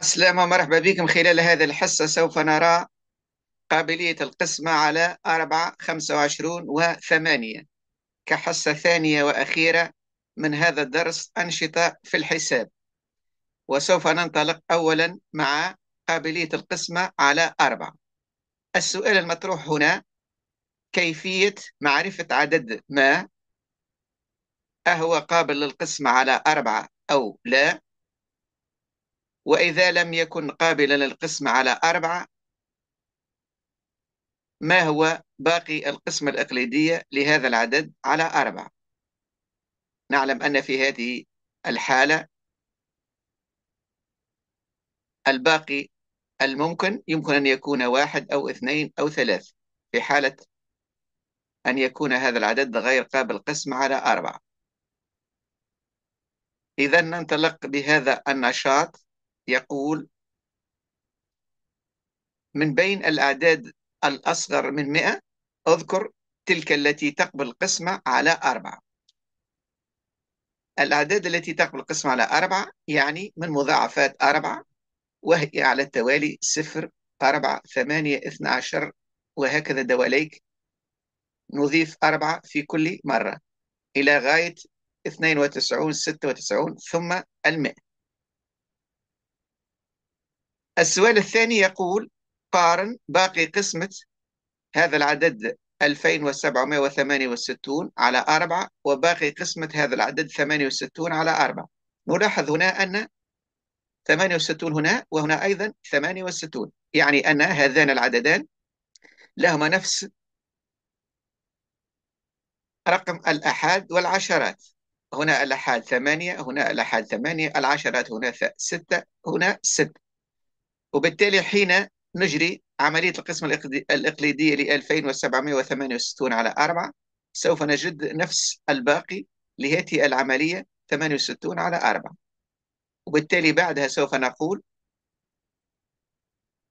السلام ومرحبا بكم خلال هذه الحصة سوف نرى قابلية القسمة على 4 25 و 8 كحصة ثانية وأخيرة من هذا الدرس أنشطة في الحساب وسوف ننطلق أولا مع قابلية القسمة على 4 السؤال المطروح هنا كيفية معرفة عدد ما أهو قابل للقسمة على 4 أو لا وإذا لم يكن قابلا للقسم على أربعة ما هو باقي القسمة الإقليدية لهذا العدد على أربعة نعلم أن في هذه الحالة الباقي الممكن يمكن أن يكون واحد أو اثنين أو ثلاث في حالة أن يكون هذا العدد غير قابل القسم على أربعة إذا ننطلق بهذا النشاط يقول من بين الأعداد الأصغر من 100 اذكر تلك التي تقبل قسمة على أربعة الأعداد التي تقبل قسمة على أربعة يعني من مضاعفات أربعة وهي على التوالي صفر أربعة ثمانية اثنى عشر وهكذا دواليك نضيف أربعة في كل مرة إلى غاية اثنين وتسعون ستة وتسعون ثم المئة السؤال الثاني يقول قارن باقي قسمة هذا العدد 2768 على 4 وباقي قسمة هذا العدد 68 على 4 نلاحظ هنا أن 68 هنا وهنا أيضا 68 يعني أن هذان العددان لهما نفس رقم الأحاد والعشرات هنا الأحاد ثمانية هنا الأحاد ثمانية العشرات هنا ستة هنا ستة وبالتالي حين نجري عملية القسمة الإقليدية ل 2768 على 4 سوف نجد نفس الباقي لهذه العملية 68 على 4 وبالتالي بعدها سوف نقول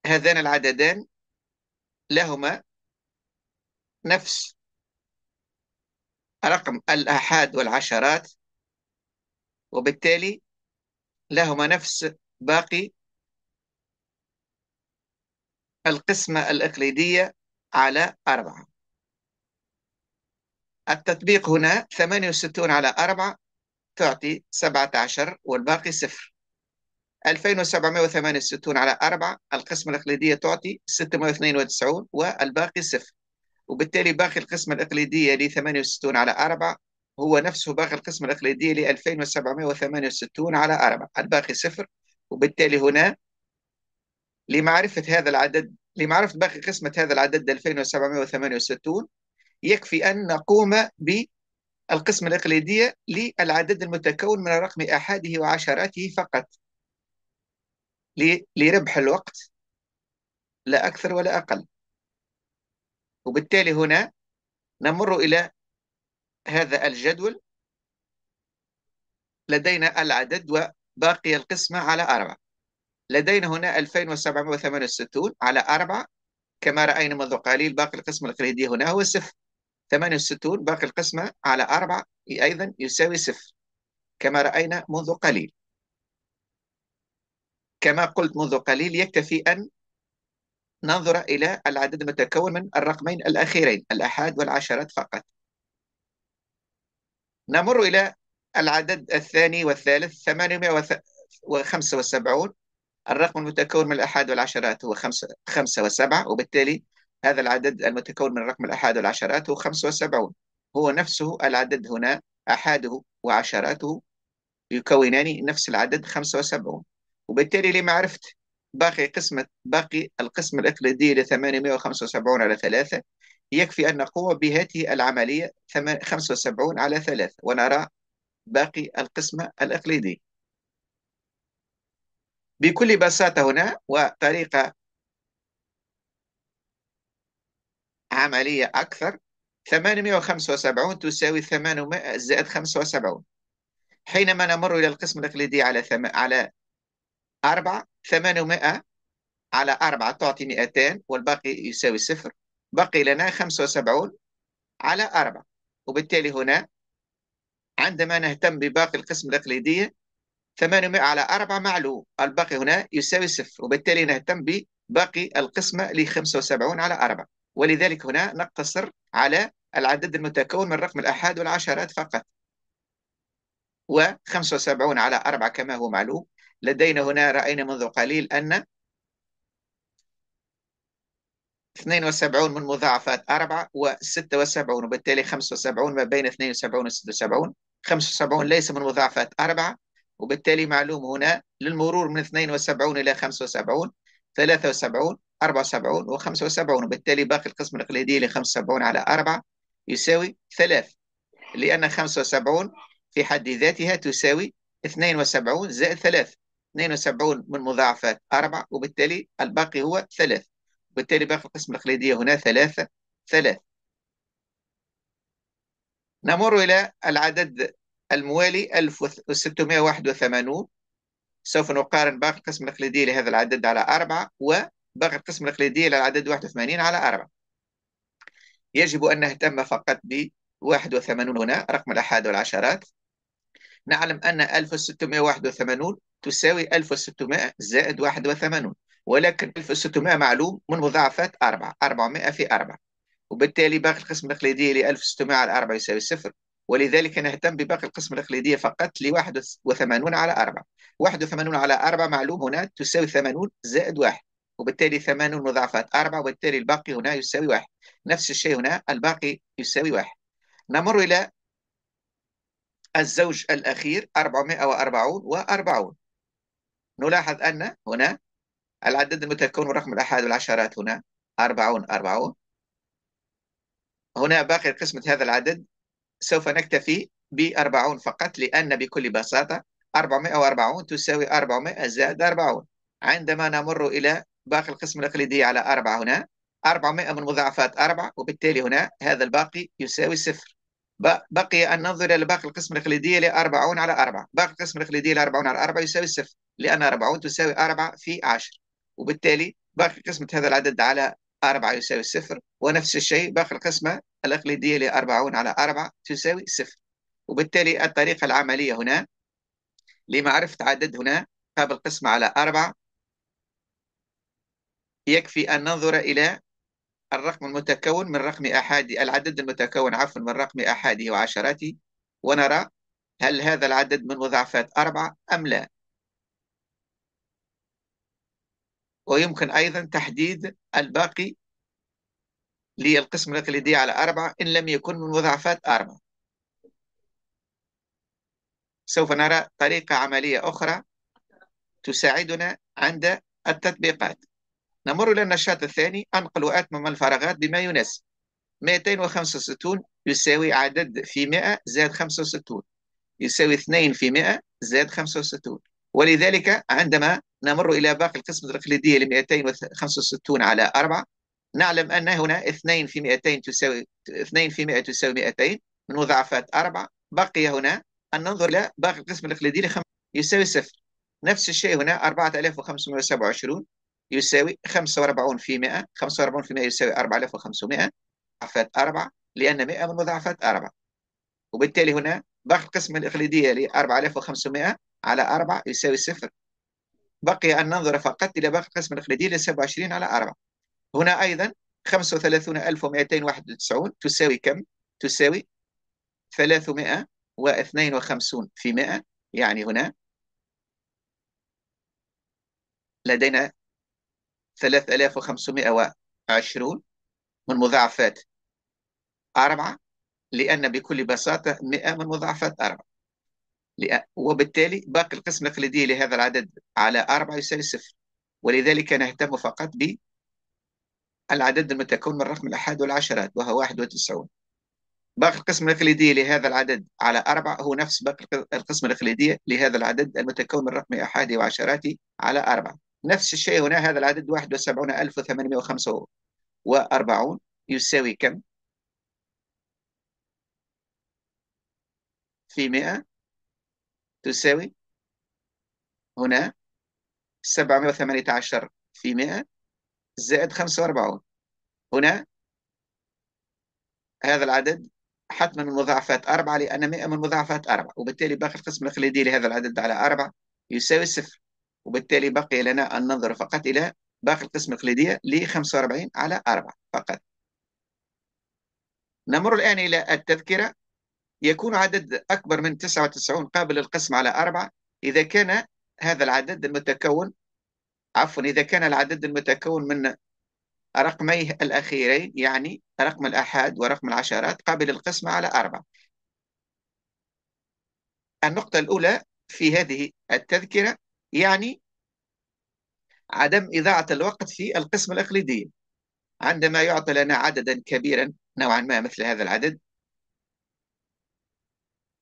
هذان العددان لهما نفس رقم الآحاد والعشرات وبالتالي لهما نفس باقي القسمة الإقليدية على أربعة التطبيق هنا 68 على 4 تعطي 17 والباقي صفر 2768 على 4 القسمة الإقليدية تعطي 692 والباقي صفر وبالتالي باقي القسمة الإقليدية ل 68 على 4 هو نفسه باقي القسمة الإقليدية ل 2768 على 4 الباقي صفر وبالتالي هنا لمعرفة هذا العدد لمعرفة باقي قسمة هذا العدد 2768 يكفي أن نقوم بالقسمة الإقليدية للعدد المتكون من رقم أحاده وعشراته فقط لربح الوقت لا أكثر ولا أقل وبالتالي هنا نمر إلى هذا الجدول لدينا العدد وباقي القسمة على أربعة لدينا هنا 2768 على 4 كما رأينا منذ قليل باقي القسمة الاقليديه هنا هو صفر 68 باقي القسمة على 4 أيضا يساوي صفر كما رأينا منذ قليل كما قلت منذ قليل يكتفي أن ننظر إلى العدد المتكون من الرقمين الأخيرين الأحاد والعشرات فقط نمر إلى العدد الثاني والثالث 875 الرقم المتكون من الأحاد والعشرات هو خمسة, خمسة وسبعة وبالتالي هذا العدد المتكون من رقم الأحاد والعشرات هو 75 هو نفسه العدد هنا أحاده وعشراته يكونان نفس العدد 75 وبالتالي لمعرفة باقي قسمة باقي القسم الإقليدي ل 875 على ثلاثة يكفي أن نقوم بهذه العملية 75 على ثلاثة ونرى باقي القسمة الإقليدي بكل بساطة هنا وطريقة عملية أكثر 875 تساوي 800 زائد 75 حينما نمر إلى القسم الإقليدي على ثم... على 4 800 على 4 تعطي 200 والباقي يساوي صفر بقي لنا 75 على 4 وبالتالي هنا عندما نهتم بباقي القسم الإقليدي 800 على 4 معلوم الباقي هنا يساوي صفر وبالتالي نهتم بباقي القسمة ل 75 على 4 ولذلك هنا نقتصر على العدد المتكون من رقم الأحاد والعشرات فقط و75 على 4 كما هو معلوم لدينا هنا رأينا منذ قليل أن 72 من مضاعفات 4 و76 وبالتالي 75 ما بين 72 و 76 75 ليس من مضاعفات 4 وبالتالي معلوم هنا للمرور من 72 إلى 75 73 74 و 75 وبالتالي باقي القسم الإقليدي ل 75 على 4 يساوي 3 لأن 75 في حد ذاتها تساوي 72 زائد 3 72 من مضاعفات 4 وبالتالي الباقي هو 3 وبالتالي باقي القسم الاقليدي هنا 3 3 نمر إلى العدد الموالي 1681 سوف نقارن باقي القسم الإقليدي لهذا العدد على أربعة وباقي القسم الإقليدي للعدد 81 على أربعة يجب أن نهتم فقط ب 81 هنا رقم الأحاد والعشرات نعلم أن 1681 تساوي 1600 زائد 81 ولكن 1600 معلوم من مضاعفات 4 400 في 4 وبالتالي باقي القسم الإقليدي ل 1600 على 4 يساوي صفر ولذلك نهتم بباقي القسم الإقليدية فقط ل 81 على 4 81 على 4 معلوم هنا تساوي 80 زائد 1 وبالتالي 80 مضاعفات 4 وبالتالي الباقي هنا يساوي 1 نفس الشيء هنا الباقي يساوي 1 نمر إلى الزوج الأخير 440 و40 نلاحظ أن هنا العدد المتكون من رقم الأحاد والعشرات هنا 40 40 هنا باقي قسمة هذا العدد سوف نكتفي ب 40 فقط لأن بكل بساطة 440 تساوي 400 زائد 40 عندما نمر إلى باقي القسم الإقليدي على 4 هنا 400 من مضاعفات 4 وبالتالي هنا هذا الباقي يساوي صفر بقي أن ننظر إلى باقي القسم الإقليدي ل 40 على 4 باقي القسم الإقليدي ل 40 على 4 يساوي صفر لأن 40 تساوي 4 في 10 وبالتالي باقي قسمة هذا العدد على 4 يساوي صفر ونفس الشيء باقي القسمة الأقليدية ل 40 على 4 تساوي صفر وبالتالي الطريقة العملية هنا لمعرفة عدد هنا قابل قسمة على 4 يكفي أن ننظر إلى الرقم المتكون من رقم أحادي العدد المتكون عفوا من رقم أحاده وعشراته ونرى هل هذا العدد من مضاعفات 4 أم لا ويمكن أيضا تحديد الباقي للقسم الإقليدي على أربعة إن لم يكن من مضاعفات أربعة سوف نرى طريقة عملية أخرى تساعدنا عند التطبيقات نمر إلى النشاط الثاني أنقل وأتمم الفراغات بما يناسب 265 يساوي عدد في 100 زائد 65 يساوي 2 في 100 زائد 65 ولذلك عندما نمر إلى باقي القسم الإقليدية ل 265 على 4 نعلم أن هنا 2 في 200 تساوي 2 في 100 تساوي 200 من مضاعفات 4 بقي هنا أن ننظر إلى باقي القسم الإقليدي 5 يساوي صفر نفس الشيء هنا 4527 يساوي 45 في 100 45 في 100 يساوي 4500 مضاعفات 4 لأن 100 من مضاعفات 4 وبالتالي هنا باقي القسم الإقليدية ل 4500 على 4 يساوي صفر بقي أن ننظر فقط إلى باقي القسم الاقليديه 27 على 4 هنا أيضا 35291 تساوي كم؟ تساوي 352 في 100 يعني هنا لدينا 3520 من مضاعفات أربعة لأن بكل بساطة 100 من مضاعفات أربعة وبالتالي باقي القسمة التقليدية لهذا العدد على أربعة يساوي صفر ولذلك نهتم فقط بالعدد المتكون من الرقم الأحد والعشرات وهو 91 باقي القسمة الإقليدية لهذا العدد على أربعة هو نفس باقي القسمة الإقليدية لهذا العدد المتكون من رقم أحادي وعشراتي على أربعة نفس الشيء هنا هذا العدد 71845 يساوي كم؟ في 100 تساوي هنا 718 في 100 زائد 45 هنا هذا العدد حتما من مضاعفات 4 لأن 100 من مضاعفات 4 وبالتالي باقي القسم الإقليدي لهذا العدد على 4 يساوي صفر وبالتالي بقي لنا أن ننظر فقط إلى باقي القسم الإقليدية ل 45 على 4 فقط نمر الآن إلى التذكرة يكون عدد أكبر من 99 قابل للقسم على أربعة إذا كان هذا العدد المتكون عفوا إذا كان العدد المتكون من رقميه الأخيرين يعني رقم الأحاد ورقم العشرات قابل للقسم على أربعة النقطة الأولى في هذه التذكرة يعني عدم إضاعة الوقت في القسم الأقليدية عندما يعطى لنا عددا كبيرا نوعا ما مثل هذا العدد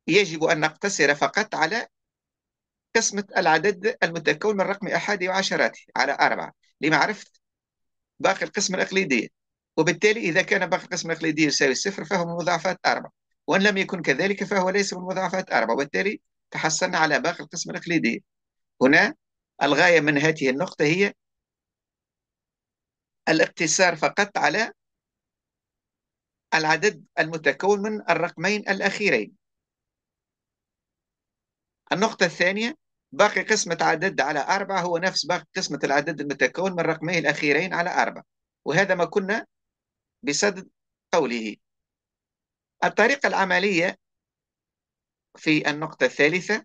يجب أن نقتصر فقط على قسمة العدد المتكون من رقم أحد وعشراته على أربعة لمعرفة باقي القسم الإقليدية وبالتالي إذا كان باقي القسم الإقليدي يساوي صفر فهو من مضاعفات أربعة وإن لم يكن كذلك فهو ليس من مضاعفات أربعة وبالتالي تحصلنا على باقي القسم الإقليدي هنا الغاية من هذه النقطة هي الاقتصار فقط على العدد المتكون من الرقمين الأخيرين النقطة الثانية باقي قسمة عدد على أربعة هو نفس باقي قسمة العدد المتكون من رقميه الأخيرين على أربعة وهذا ما كنا بصدد قوله الطريقة العملية في النقطة الثالثة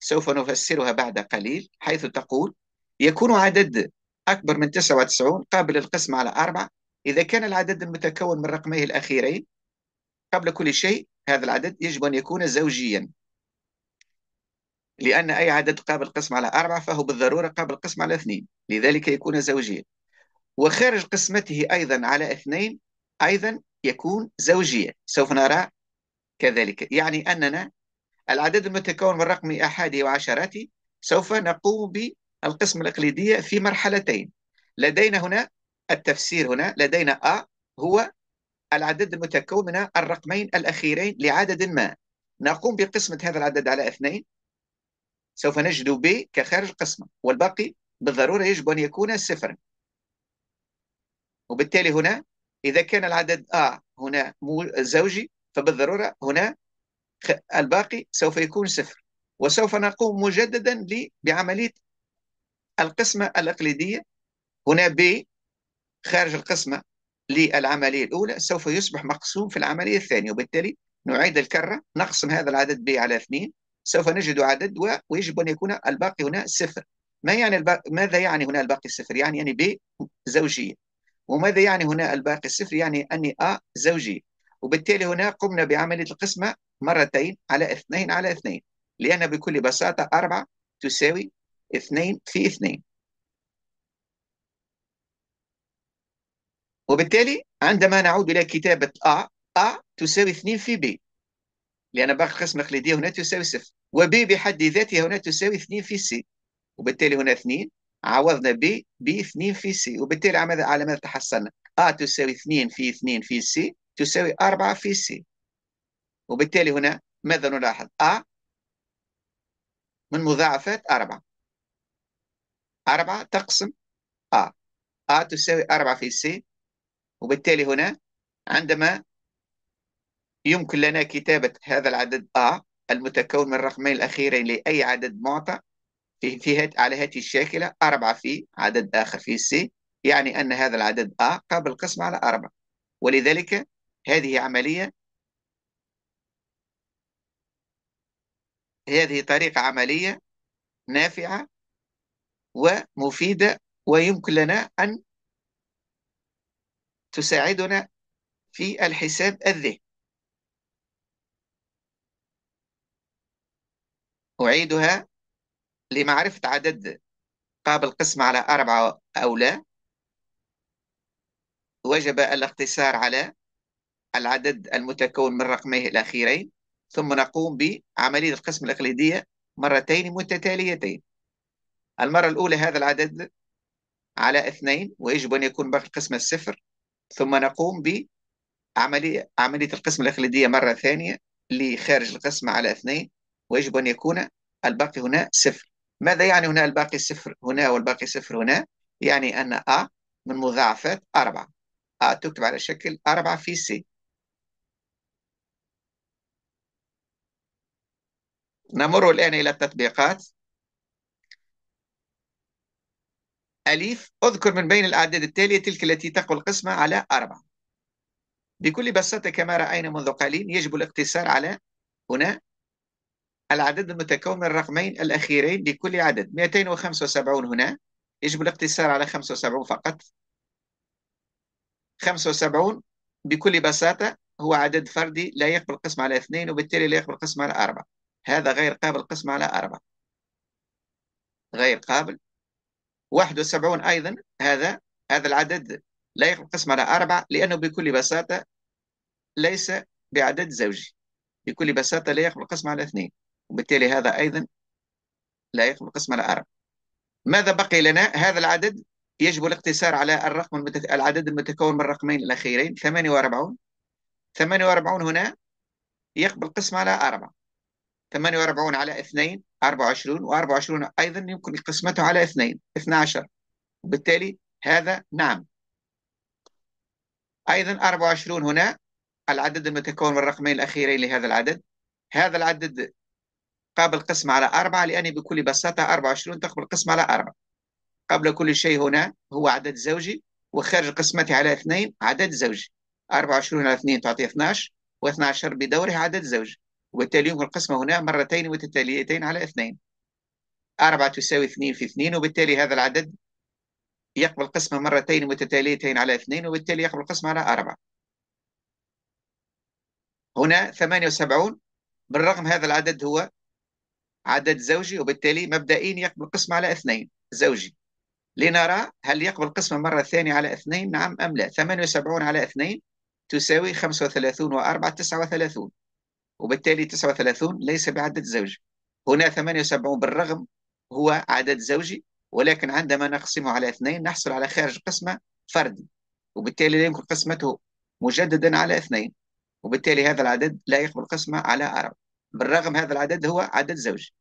سوف نفسرها بعد قليل حيث تقول يكون عدد أكبر من 99 قابل القسم على أربعة إذا كان العدد المتكون من رقميه الأخيرين قبل كل شيء هذا العدد يجب أن يكون زوجيا لأن أي عدد قابل قسم على أربعة فهو بالضرورة قابل قسم على اثنين لذلك يكون زوجيا وخارج قسمته أيضا على اثنين أيضا يكون زوجيا سوف نرى كذلك يعني أننا العدد المتكون من رقم أحادي وعشراته سوف نقوم بالقسم الإقليدية في مرحلتين لدينا هنا التفسير هنا لدينا أ هو العدد المتكون من الرقمين الأخيرين لعدد ما نقوم بقسمة هذا العدد على اثنين سوف نجد ب كخارج القسمة والباقي بالضرورة يجب أن يكون صفرا وبالتالي هنا إذا كان العدد آه هنا زوجي فبالضرورة هنا الباقي سوف يكون صفر وسوف نقوم مجددا بعملية القسمة الأقليدية هنا ب خارج القسمة للعملية الأولى سوف يصبح مقسوم في العملية الثانية وبالتالي نعيد الكرة نقسم هذا العدد ب على 2 سوف نجد عدد ويجب أن يكون الباقي هنا صفر ما يعني الب... ماذا يعني هنا الباقي صفر يعني يعني ب زوجية وماذا يعني هنا الباقي صفر يعني أني أ زوجية وبالتالي هنا قمنا بعملية القسمة مرتين على اثنين على اثنين لأن بكل بساطة أربعة تساوي اثنين في اثنين وبالتالي عندما نعود إلى كتابة أ أ تساوي 2 في ب لأن باقي قسم التقليدية هنا تساوي صفر وب بحد ذاتها هنا تساوي 2 في سي وبالتالي هنا 2 عوضنا ب ب 2 في سي وبالتالي على ماذا على ماذا تحصلنا؟ أ تساوي 2 في 2 في سي تساوي 4 في سي وبالتالي هنا ماذا نلاحظ؟ أ من مضاعفات 4 4 تقسم أ أ تساوي 4 في سي وبالتالي هنا عندما يمكن لنا كتابة هذا العدد A المتكون من الرقمين الأخيرين لأي عدد معطى في في على هذه الشاكلة أربعة في عدد آخر في C يعني أن هذا العدد A قابل القسمة على أربعة ولذلك هذه عملية هذه طريقة عملية نافعة ومفيدة ويمكن لنا أن تساعدنا في الحساب الذهني أعيدها لمعرفة عدد قابل قسم على أربعة أو لا وجب الاقتصار على العدد المتكون من رقميه الأخيرين ثم نقوم بعملية القسم الإقليدية مرتين متتاليتين المرة الأولى هذا العدد على اثنين ويجب أن يكون باقي القسم الصفر ثم نقوم بعملية عملية القسم الإقليدية مرة ثانية لخارج القسم على اثنين ويجب أن يكون الباقي هنا صفر ماذا يعني هنا الباقي صفر هنا والباقي صفر هنا يعني أن أ من مضاعفات أربعة أ تكتب على شكل أربعة في سي نمر الآن إلى التطبيقات أليف أذكر من بين الأعداد التالية تلك التي تقل القسمة على أربعة بكل بساطة كما رأينا منذ قليل يجب الاقتصار على هنا العدد المتكون من الرقمين الأخيرين لكل عدد 275 هنا يجب الاقتصار على 75 فقط 75 بكل بساطة هو عدد فردي لا يقبل القسم على 2 وبالتالي لا يقبل القسم على 4 هذا غير قابل القسم على 4 غير قابل 71 أيضا هذا هذا العدد لا يقبل القسم على 4 لأنه بكل بساطة ليس بعدد زوجي بكل بساطة لا يقبل القسم على 2 وبالتالي هذا أيضا لا يخلق قسم العرب ماذا بقي لنا هذا العدد يجب الاقتصار على الرقم المتك... العدد المتكون من الرقمين الأخيرين 48 48 هنا يقبل قسم على 4 48 على 2 24 و24 أيضا يمكن قسمته على 2 12 وبالتالي هذا نعم أيضا 24 هنا العدد المتكون من الرقمين الأخيرين لهذا العدد هذا العدد قابل قسم على أربعة لأني بكل بساطة 24 تقبل قسم على أربعة قبل كل شيء هنا هو عدد زوجي وخارج قسمتي على اثنين عدد زوجي 24 على اثنين تعطي 12 و12 بدوره عدد زوجي وبالتالي يمكن القسمة هنا مرتين متتاليتين على اثنين أربعة تساوي اثنين في اثنين وبالتالي هذا العدد يقبل قسمة مرتين متتاليتين على اثنين وبالتالي يقبل قسمة على أربعة هنا 78 بالرغم هذا العدد هو عدد زوجي وبالتالي مبدئيا يقبل قسمه على اثنين زوجي لنرى هل يقبل قسمه مرة ثانية على اثنين نعم أم لا 78 على اثنين تساوي 35 و4 39 وبالتالي 39 ليس بعدد زوجي هنا 78 بالرغم هو عدد زوجي ولكن عندما نقسمه على اثنين نحصل على خارج قسمة فردي وبالتالي لا يمكن قسمته مجددا على اثنين وبالتالي هذا العدد لا يقبل قسمة على أربعة بالرغم هذا العدد هو عدد زوجي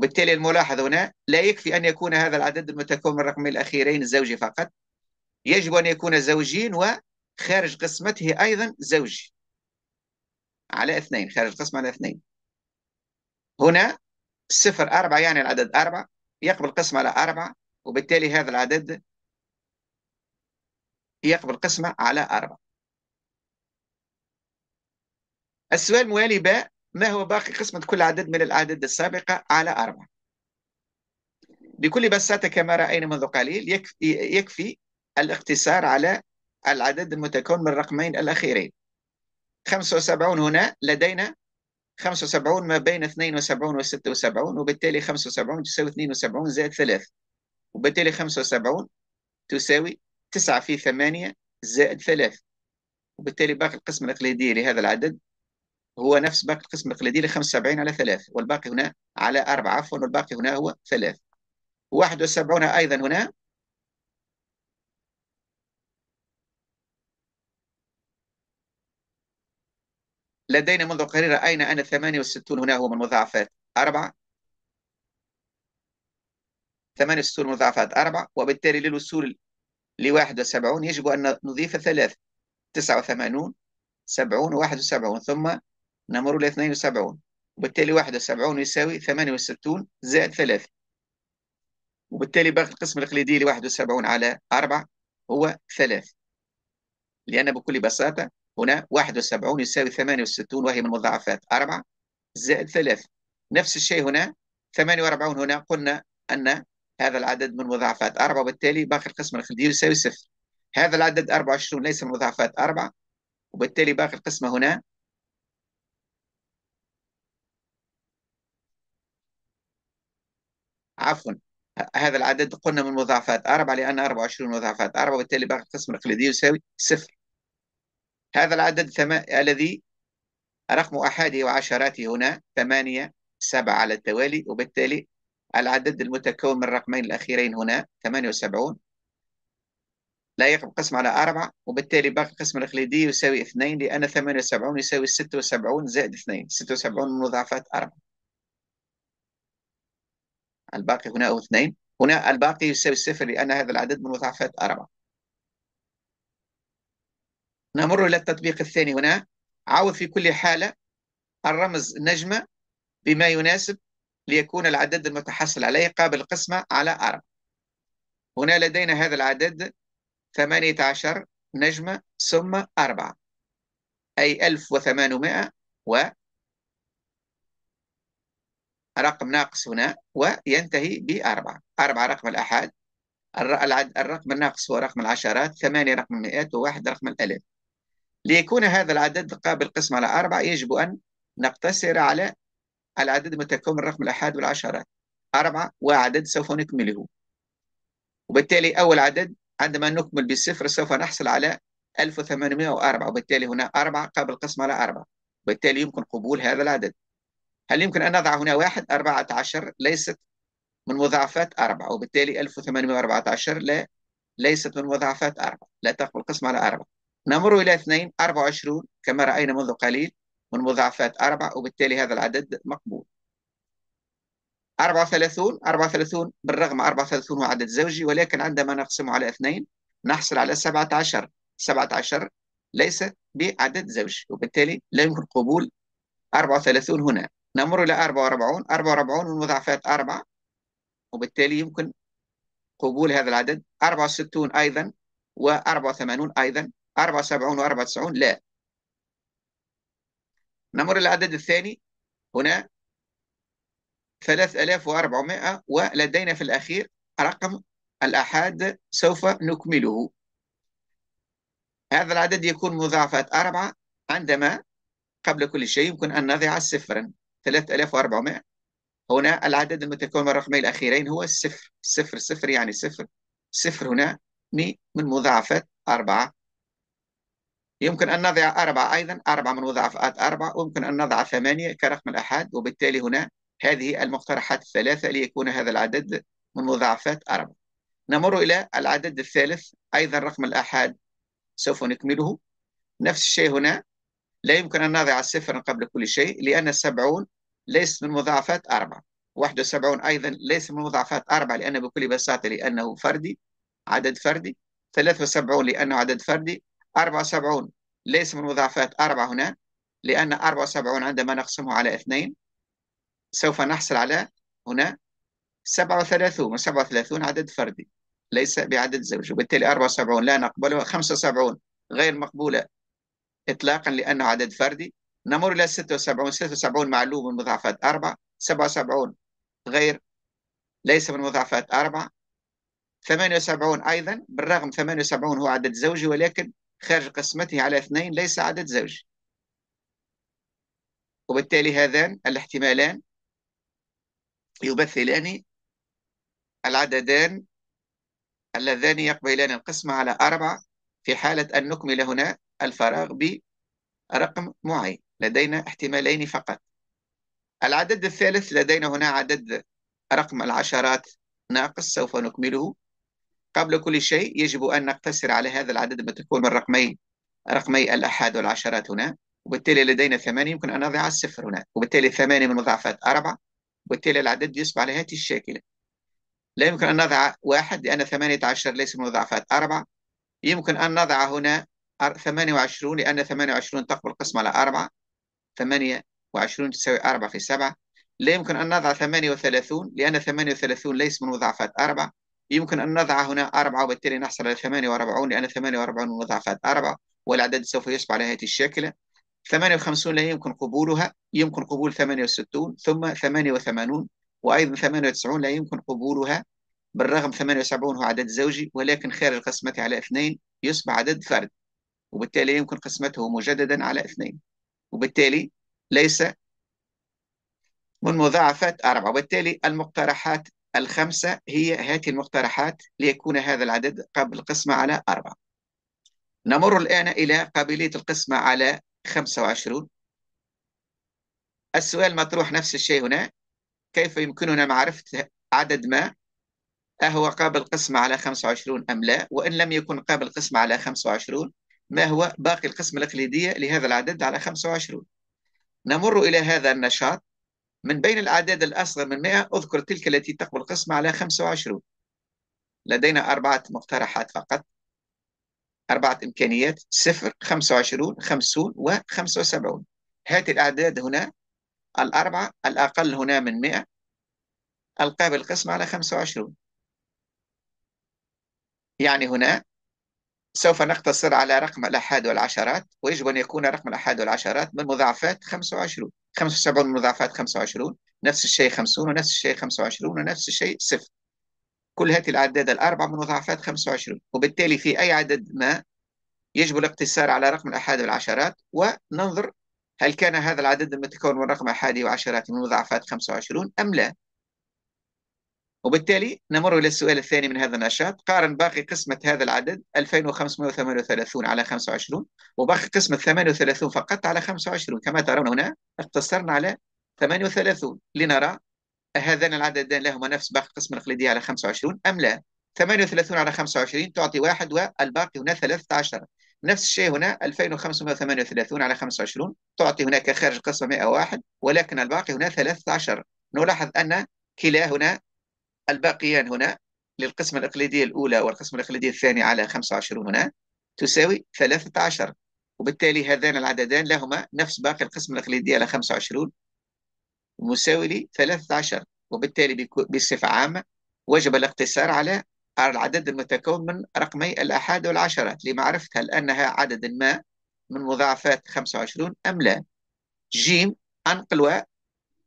وبالتالي الملاحظ هنا لا يكفي أن يكون هذا العدد المتكون من الرقمين الأخيرين الزوجي فقط يجب أن يكون زوجين وخارج قسمته أيضا زوجي على اثنين خارج القسمة على اثنين هنا صفر أربعة يعني العدد أربعة يقبل قسمة على أربعة وبالتالي هذا العدد يقبل قسمة على أربعة السؤال الموالي باء ما هو باقي قسمة كل عدد من الأعداد السابقة على أربعة بكل بساطة كما رأينا منذ قليل يكفي الاقتصار على العدد المتكون من الرقمين الأخيرين 75 هنا لدينا 75 ما بين 72 و 76 وبالتالي 75 تساوي 72 زائد 3 وبالتالي 75 تساوي 9 في 8 زائد 3 وبالتالي باقي القسمة الإقليدية لهذا العدد هو نفس باقي القسم القليدي 75 على 3 والباقي هنا على 4 عفوا والباقي هنا هو 3 71 أيضا هنا لدينا منذ قليل أين أن 68 هنا هو من مضاعفات 4 68 مضاعفات 4 وبالتالي للوصول ل 71 يجب أن نضيف 3 89 70 و 71 ثم نمر ل 72 وبالتالي 71 يساوي 68 زائد 3 وبالتالي باقي القسم الإقليدي ل 71 على 4 هو 3 لأن بكل بساطة هنا 71 يساوي 68 وهي من مضاعفات 4 زائد 3 نفس الشيء هنا 48 هنا قلنا أن هذا العدد من مضاعفات 4 وبالتالي باقي القسم الإقليدي يساوي 0 هذا العدد 24 ليس من مضاعفات 4 وبالتالي باقي القسمة هنا عفوا هذا العدد قلنا من مضاعفات 4 لأن 24 مضاعفات 4 وبالتالي باقي القسم الإقليدي يساوي صفر هذا العدد ثم... الذي رقم أحاده وعشراته هنا ثمانية سبعة على التوالي وبالتالي العدد المتكون من الرقمين الأخيرين هنا 78 لا يقبل قسم على أربعة وبالتالي باقي القسم الإقليدي يساوي اثنين لأن 78 يساوي 76 زائد اثنين 76 من مضاعفات أربعة الباقي هنا اثنين هنا الباقي يساوي صفر لأن هذا العدد من مضاعفات أربعة نمر إلى التطبيق الثاني هنا عوض في كل حالة الرمز نجمة بما يناسب ليكون العدد المتحصل عليه قابل القسمه على أربعة هنا لدينا هذا العدد 18 نجمة ثم أربعة أي 1800 و رقم ناقص هنا وينتهي بأربعة أربعة رقم الأحاد الرقم الناقص هو رقم العشرات ثمانية رقم المئات وواحد رقم الألف ليكون هذا العدد قابل قسم على أربعة يجب أن نقتصر على العدد المتكون من رقم الأحاد والعشرات أربعة وعدد سوف نكمله وبالتالي أول عدد عندما نكمل بالصفر سوف نحصل على 1804 وبالتالي هنا أربعة قابل قسم على أربعة وبالتالي يمكن قبول هذا العدد هل يمكن أن نضع هنا واحد 14 ليست من مضاعفات أربعة وبالتالي 1814 لا ليست من مضاعفات أربعة لا تقبل القسم على أربعة نمر إلى اثنين 24 كما رأينا منذ قليل من مضاعفات أربعة وبالتالي هذا العدد مقبول 34 34 بالرغم 34 هو عدد زوجي ولكن عندما نقسمه على اثنين نحصل على 17 17 ليست بعدد زوجي وبالتالي لا يمكن قبول 34 هنا نمر إلى 44 44 والمضاعفات 4 وبالتالي يمكن قبول هذا العدد 64 أيضا و84 أيضا 74 و94 لا نمر إلى العدد الثاني هنا 3400 ولدينا في الأخير رقم الأحاد سوف نكمله هذا العدد يكون مضاعفات أربعة عندما قبل كل شيء يمكن أن نضع صفرا 3400 هنا العدد المتكون من الرقمين الأخيرين هو الصفر صفر صفر يعني صفر صفر هنا من مضاعفات أربعة يمكن أن نضع أربعة أيضا أربعة من مضاعفات أربعة ويمكن أن نضع ثمانية كرقم الأحد وبالتالي هنا هذه المقترحات الثلاثة ليكون هذا العدد من مضاعفات أربعة نمر إلى العدد الثالث أيضا رقم الأحد سوف نكمله نفس الشيء هنا لا يمكن أن نضع صفرا قبل كل شيء لأن السبعون ليس من مضاعفات أربعة 71 أيضا ليس من مضاعفات أربعة لأنه بكل بساطة لأنه فردي عدد فردي 73 لأنه عدد فردي 74 ليس من مضاعفات أربعة هنا لأن 74 عندما نقسمه على اثنين سوف نحصل على هنا 37 37 عدد فردي ليس بعدد زوجي وبالتالي 74 لا نقبلها 75 غير مقبولة إطلاقا لأنه عدد فردي نمر إلى 76 76 معلوم من مضاعفات 4 77 غير ليس من مضاعفات 4 78 أيضا بالرغم 78 هو عدد زوجي ولكن خارج قسمته على اثنين ليس عدد زوجي وبالتالي هذان الاحتمالان يمثلان العددان اللذان يقبلان القسمة على 4 في حالة أن نكمل هنا الفراغ برقم معين لدينا احتمالين فقط العدد الثالث لدينا هنا عدد رقم العشرات ناقص سوف نكمله قبل كل شيء يجب أن نقتصر على هذا العدد ما تكون من رقمين رقمي الأحاد والعشرات هنا وبالتالي لدينا ثمانية يمكن أن نضع الصفر هنا وبالتالي ثمانية من مضاعفات أربعة وبالتالي العدد يصبح على هذه الشاكلة لا يمكن أن نضع واحد لأن ثمانية عشر ليس من مضاعفات أربعة يمكن أن نضع هنا 28 لأن 28 تقبل قسمة على 4 28 تساوي 4 في 7 لا يمكن أن نضع 38 لأن 38 ليس من مضاعفات 4 يمكن أن نضع هنا 4 وبالتالي نحصل على 48 لأن 48 من مضاعفات 4 والعدد سوف يصبح على هذه الشكل 58 لا يمكن قبولها يمكن قبول 68 ثم 88 وأيضا 98 لا يمكن قبولها بالرغم 78 هو عدد زوجي ولكن خارج القسمة على اثنين يصبح عدد فرد وبالتالي يمكن قسمته مجددا على اثنين وبالتالي ليس من مضاعفات أربعة وبالتالي المقترحات الخمسة هي هذه المقترحات ليكون هذا العدد قبل القسمة على أربعة نمر الآن إلى قابلية القسمة على 25 السؤال مطروح نفس الشيء هنا كيف يمكننا معرفة عدد ما أهو قابل قسمة على 25 أم لا وإن لم يكن قابل قسمة على 25 ما هو باقي القسمة الإقليدية لهذا العدد على 25 نمر إلى هذا النشاط من بين الأعداد الأصغر من 100 أذكر تلك التي تقبل قسمة على 25 لدينا أربعة مقترحات فقط أربعة إمكانيات صفر 25 50 و 75 هذه الأعداد هنا الأربعة الأقل هنا من 100 القابل القسمة على 25 يعني هنا سوف نقتصر على رقم الأحاد والعشرات ويجب أن يكون رقم الأحاد والعشرات من مضاعفات 25 75 من مضاعفات 25 نفس الشيء 50 ونفس الشيء 25 ونفس الشيء صفر كل هذه الأعداد الأربعة من مضاعفات 25 وبالتالي في أي عدد ما يجب الاقتصار على رقم الأحاد والعشرات وننظر هل كان هذا العدد المتكون من رقم أحادي وعشرات من مضاعفات 25 أم لا وبالتالي نمر إلى السؤال الثاني من هذا النشاط قارن باقي قسمة هذا العدد 2538 على 25 وباقي قسمة 38 فقط على 25 كما ترون هنا اقتصرنا على 38 لنرى هذان العددان لهما نفس باقي القسمة الإقليدية على 25 أم لا 38 على 25 تعطي واحد والباقي هنا 13 نفس الشيء هنا 2538 على 25 تعطي هناك خارج القسمة 101 ولكن الباقي هنا 13 نلاحظ أن كلا هنا الباقيان هنا للقسمة الإقليدية الأولى والقسمة الإقليدية الثانية على 25 هنا تساوي 13 وبالتالي هذان العددان لهما نفس باقي القسمة الإقليدية على 25 مساوي لي 13 وبالتالي بصفة عامة وجب الاقتصار على العدد المتكون من رقمي الأحاد والعشرات لمعرفة هل أنها عدد ما من مضاعفات 25 أم لا جيم أنقل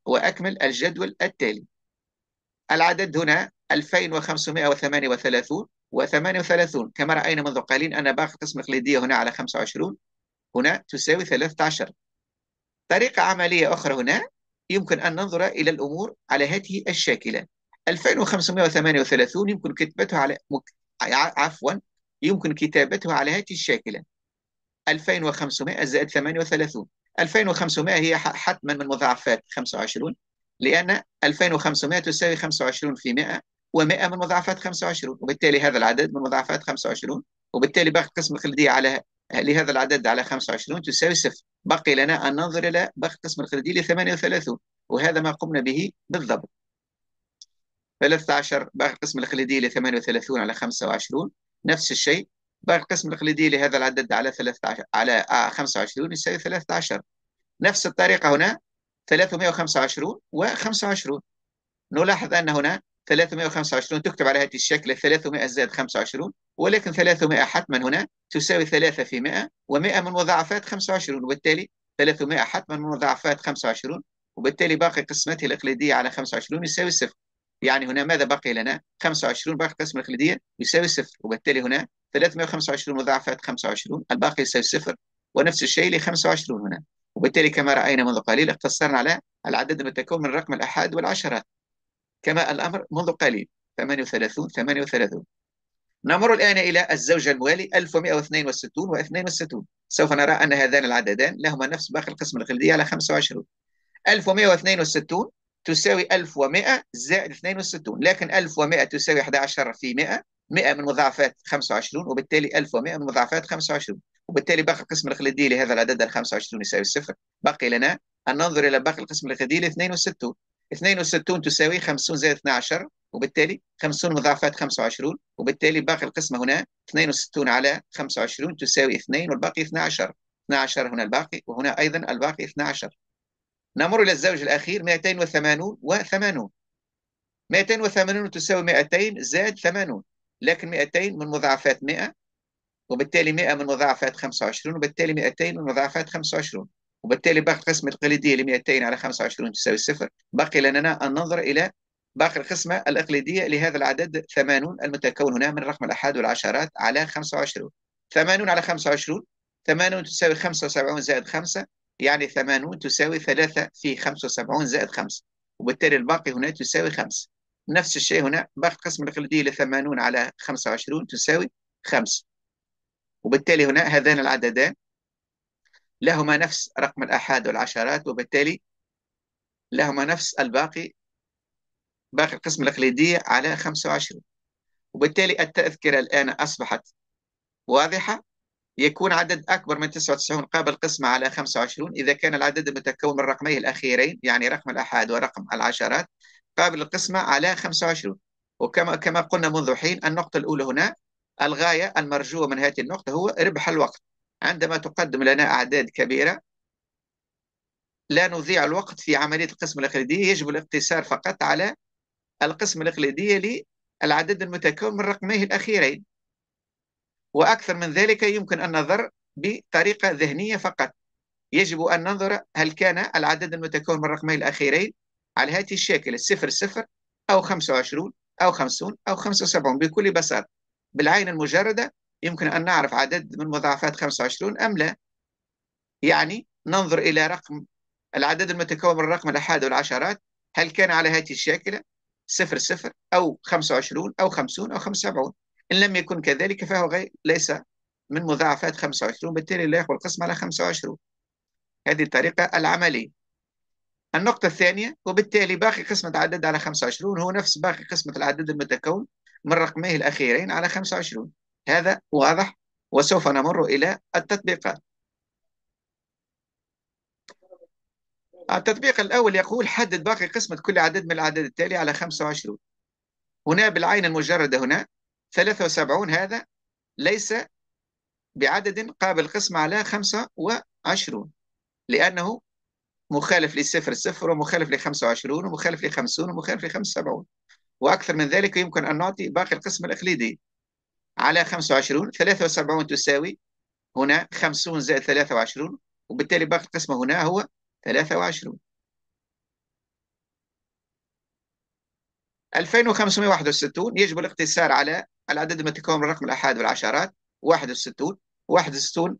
وأكمل الجدول التالي العدد هنا 2538 و38 كما رأينا منذ قليل أن باقي قسم الإقليدية هنا على 25 هنا تساوي 13 طريقة عملية أخرى هنا يمكن أن ننظر إلى الأمور على هذه الشاكلة 2538 يمكن كتابته على عفوا يمكن كتابتها على هذه الشاكلة 2500 زائد 38 2500 هي حتما من مضاعفات 25 لأن 2500 تساوي 25 في 100 و100 من مضاعفات 25 وبالتالي هذا العدد من مضاعفات 25 وبالتالي باقي قسم الخلدية على لهذا العدد على 25 تساوي صفر بقي لنا أن ننظر إلى باقي قسم الخلدية ل 38 وهذا ما قمنا به بالضبط 13 باقي قسم الخلدية ل 38 على 25 نفس الشيء باقي قسم الخلدية لهذا العدد على 13 على 25 آه، يساوي 13 نفس الطريقة هنا 325 و25 نلاحظ أن هنا 325 تكتب على هذه الشكل 300 زائد 25 ولكن 300 حتما هنا تساوي 3 في 100 و100 من مضاعفات 25 وبالتالي 300 حتما من مضاعفات 25 وبالتالي باقي قسمته الإقليدية على 25 يساوي صفر يعني هنا ماذا بقي لنا 25 باقي قسم الإقليدية يساوي صفر وبالتالي هنا 325 مضاعفات 25 الباقي يساوي صفر ونفس الشيء ل 25 هنا وبالتالي كما رأينا منذ قليل اقتصرنا على العدد المتكون من الرقم الأحد والعشرات كما الأمر منذ قليل 38 38 نمر الآن إلى الزوج الموالي 1162 و 62 سوف نرى أن هذان العددان لهما نفس باقي القسم الغلدي على 25 1162 تساوي 1100 زائد 62 لكن 1100 تساوي 11 في 100 100 من مضاعفات 25 وبالتالي 1100 من مضاعفات 25 وبالتالي باقي القسم الخليدي لهذا العدد ال 25 يساوي صفر بقي لنا أن ننظر إلى باقي القسم الخليدي 62 62 تساوي 50 زائد 12 وبالتالي 50 مضاعفات 25 وبالتالي باقي القسمة هنا 62 على 25 تساوي 2 والباقي 12 12 هنا الباقي وهنا أيضا الباقي 12 نمر إلى الزوج الأخير 280 و80 280 تساوي 200 زائد 80 لكن 200 من مضاعفات 100 وبالتالي 100 من مضاعفات 25 وبالتالي 200 من مضاعفات 25 وبالتالي باقي القسمة التقليديه ل 200 على 25 تساوي صفر بقي لنا أن ننظر إلى باقي القسمة الإقليدية لهذا العدد 80 المتكون هنا من الرقم الأحد والعشرات على 25 80 على 25 80 تساوي 75 زائد 5 يعني 80 تساوي 3 في 75 زائد 5 وبالتالي الباقي هنا تساوي 5 نفس الشيء هنا باقي القسمة الإقليدية ل 80 على 25 تساوي 5 وبالتالي هنا هذان العددان لهما نفس رقم الآحاد والعشرات وبالتالي لهما نفس الباقي باقي القسم الإقليدية على 25 وبالتالي التذكرة الآن أصبحت واضحة يكون عدد أكبر من 99 قابل قسمة على 25 إذا كان العدد المتكون من رقميه الأخيرين يعني رقم الأحاد ورقم العشرات قابل القسمة على 25 وكما كما قلنا منذ حين النقطة الأولى هنا الغاية المرجوة من هذه النقطة هو ربح الوقت عندما تقدم لنا أعداد كبيرة لا نضيع الوقت في عملية القسم الإقليدية يجب الاقتصار فقط على القسم الإقليدية للعدد المتكون من رقميه الأخيرين وأكثر من ذلك يمكن أن نظر بطريقة ذهنية فقط يجب أن ننظر هل كان العدد المتكون من رقميه الأخيرين على هذه الشاكلة 00 أو 25 أو 50 أو 75 بكل بساطة بالعين المجردة يمكن أن نعرف عدد من مضاعفات 25 أم لا يعني ننظر إلى رقم العدد المتكون من الرقم الأحادي والعشرات هل كان على هذه الشاكلة صفر صفر أو 25 أو 50 أو 75 إن لم يكن كذلك فهو غير ليس من مضاعفات 25 بالتالي لا يقبل قسم على 25 هذه الطريقة العملية النقطة الثانية وبالتالي باقي قسمة عدد على 25 هو نفس باقي قسمة العدد المتكون من رقميه الأخيرين على 25 هذا واضح وسوف نمر إلى التطبيقات التطبيق الأول يقول حدد باقي قسمة كل عدد من العدد التالي على 25 هنا بالعين المجردة هنا 73 هذا ليس بعدد قابل قسمة على 25 لأنه مخالف للصفر صفر ومخالف ل 25 ومخالف ل 50 ومخالف ل 75 وأكثر من ذلك يمكن أن نعطي باقي القسم الإقليدي على 25 73 تساوي هنا 50 زائد 23 وبالتالي باقي القسم هنا هو 23 2561 يجب الاقتصار على العدد المتكون من الرقم الأحاد والعشرات 61 61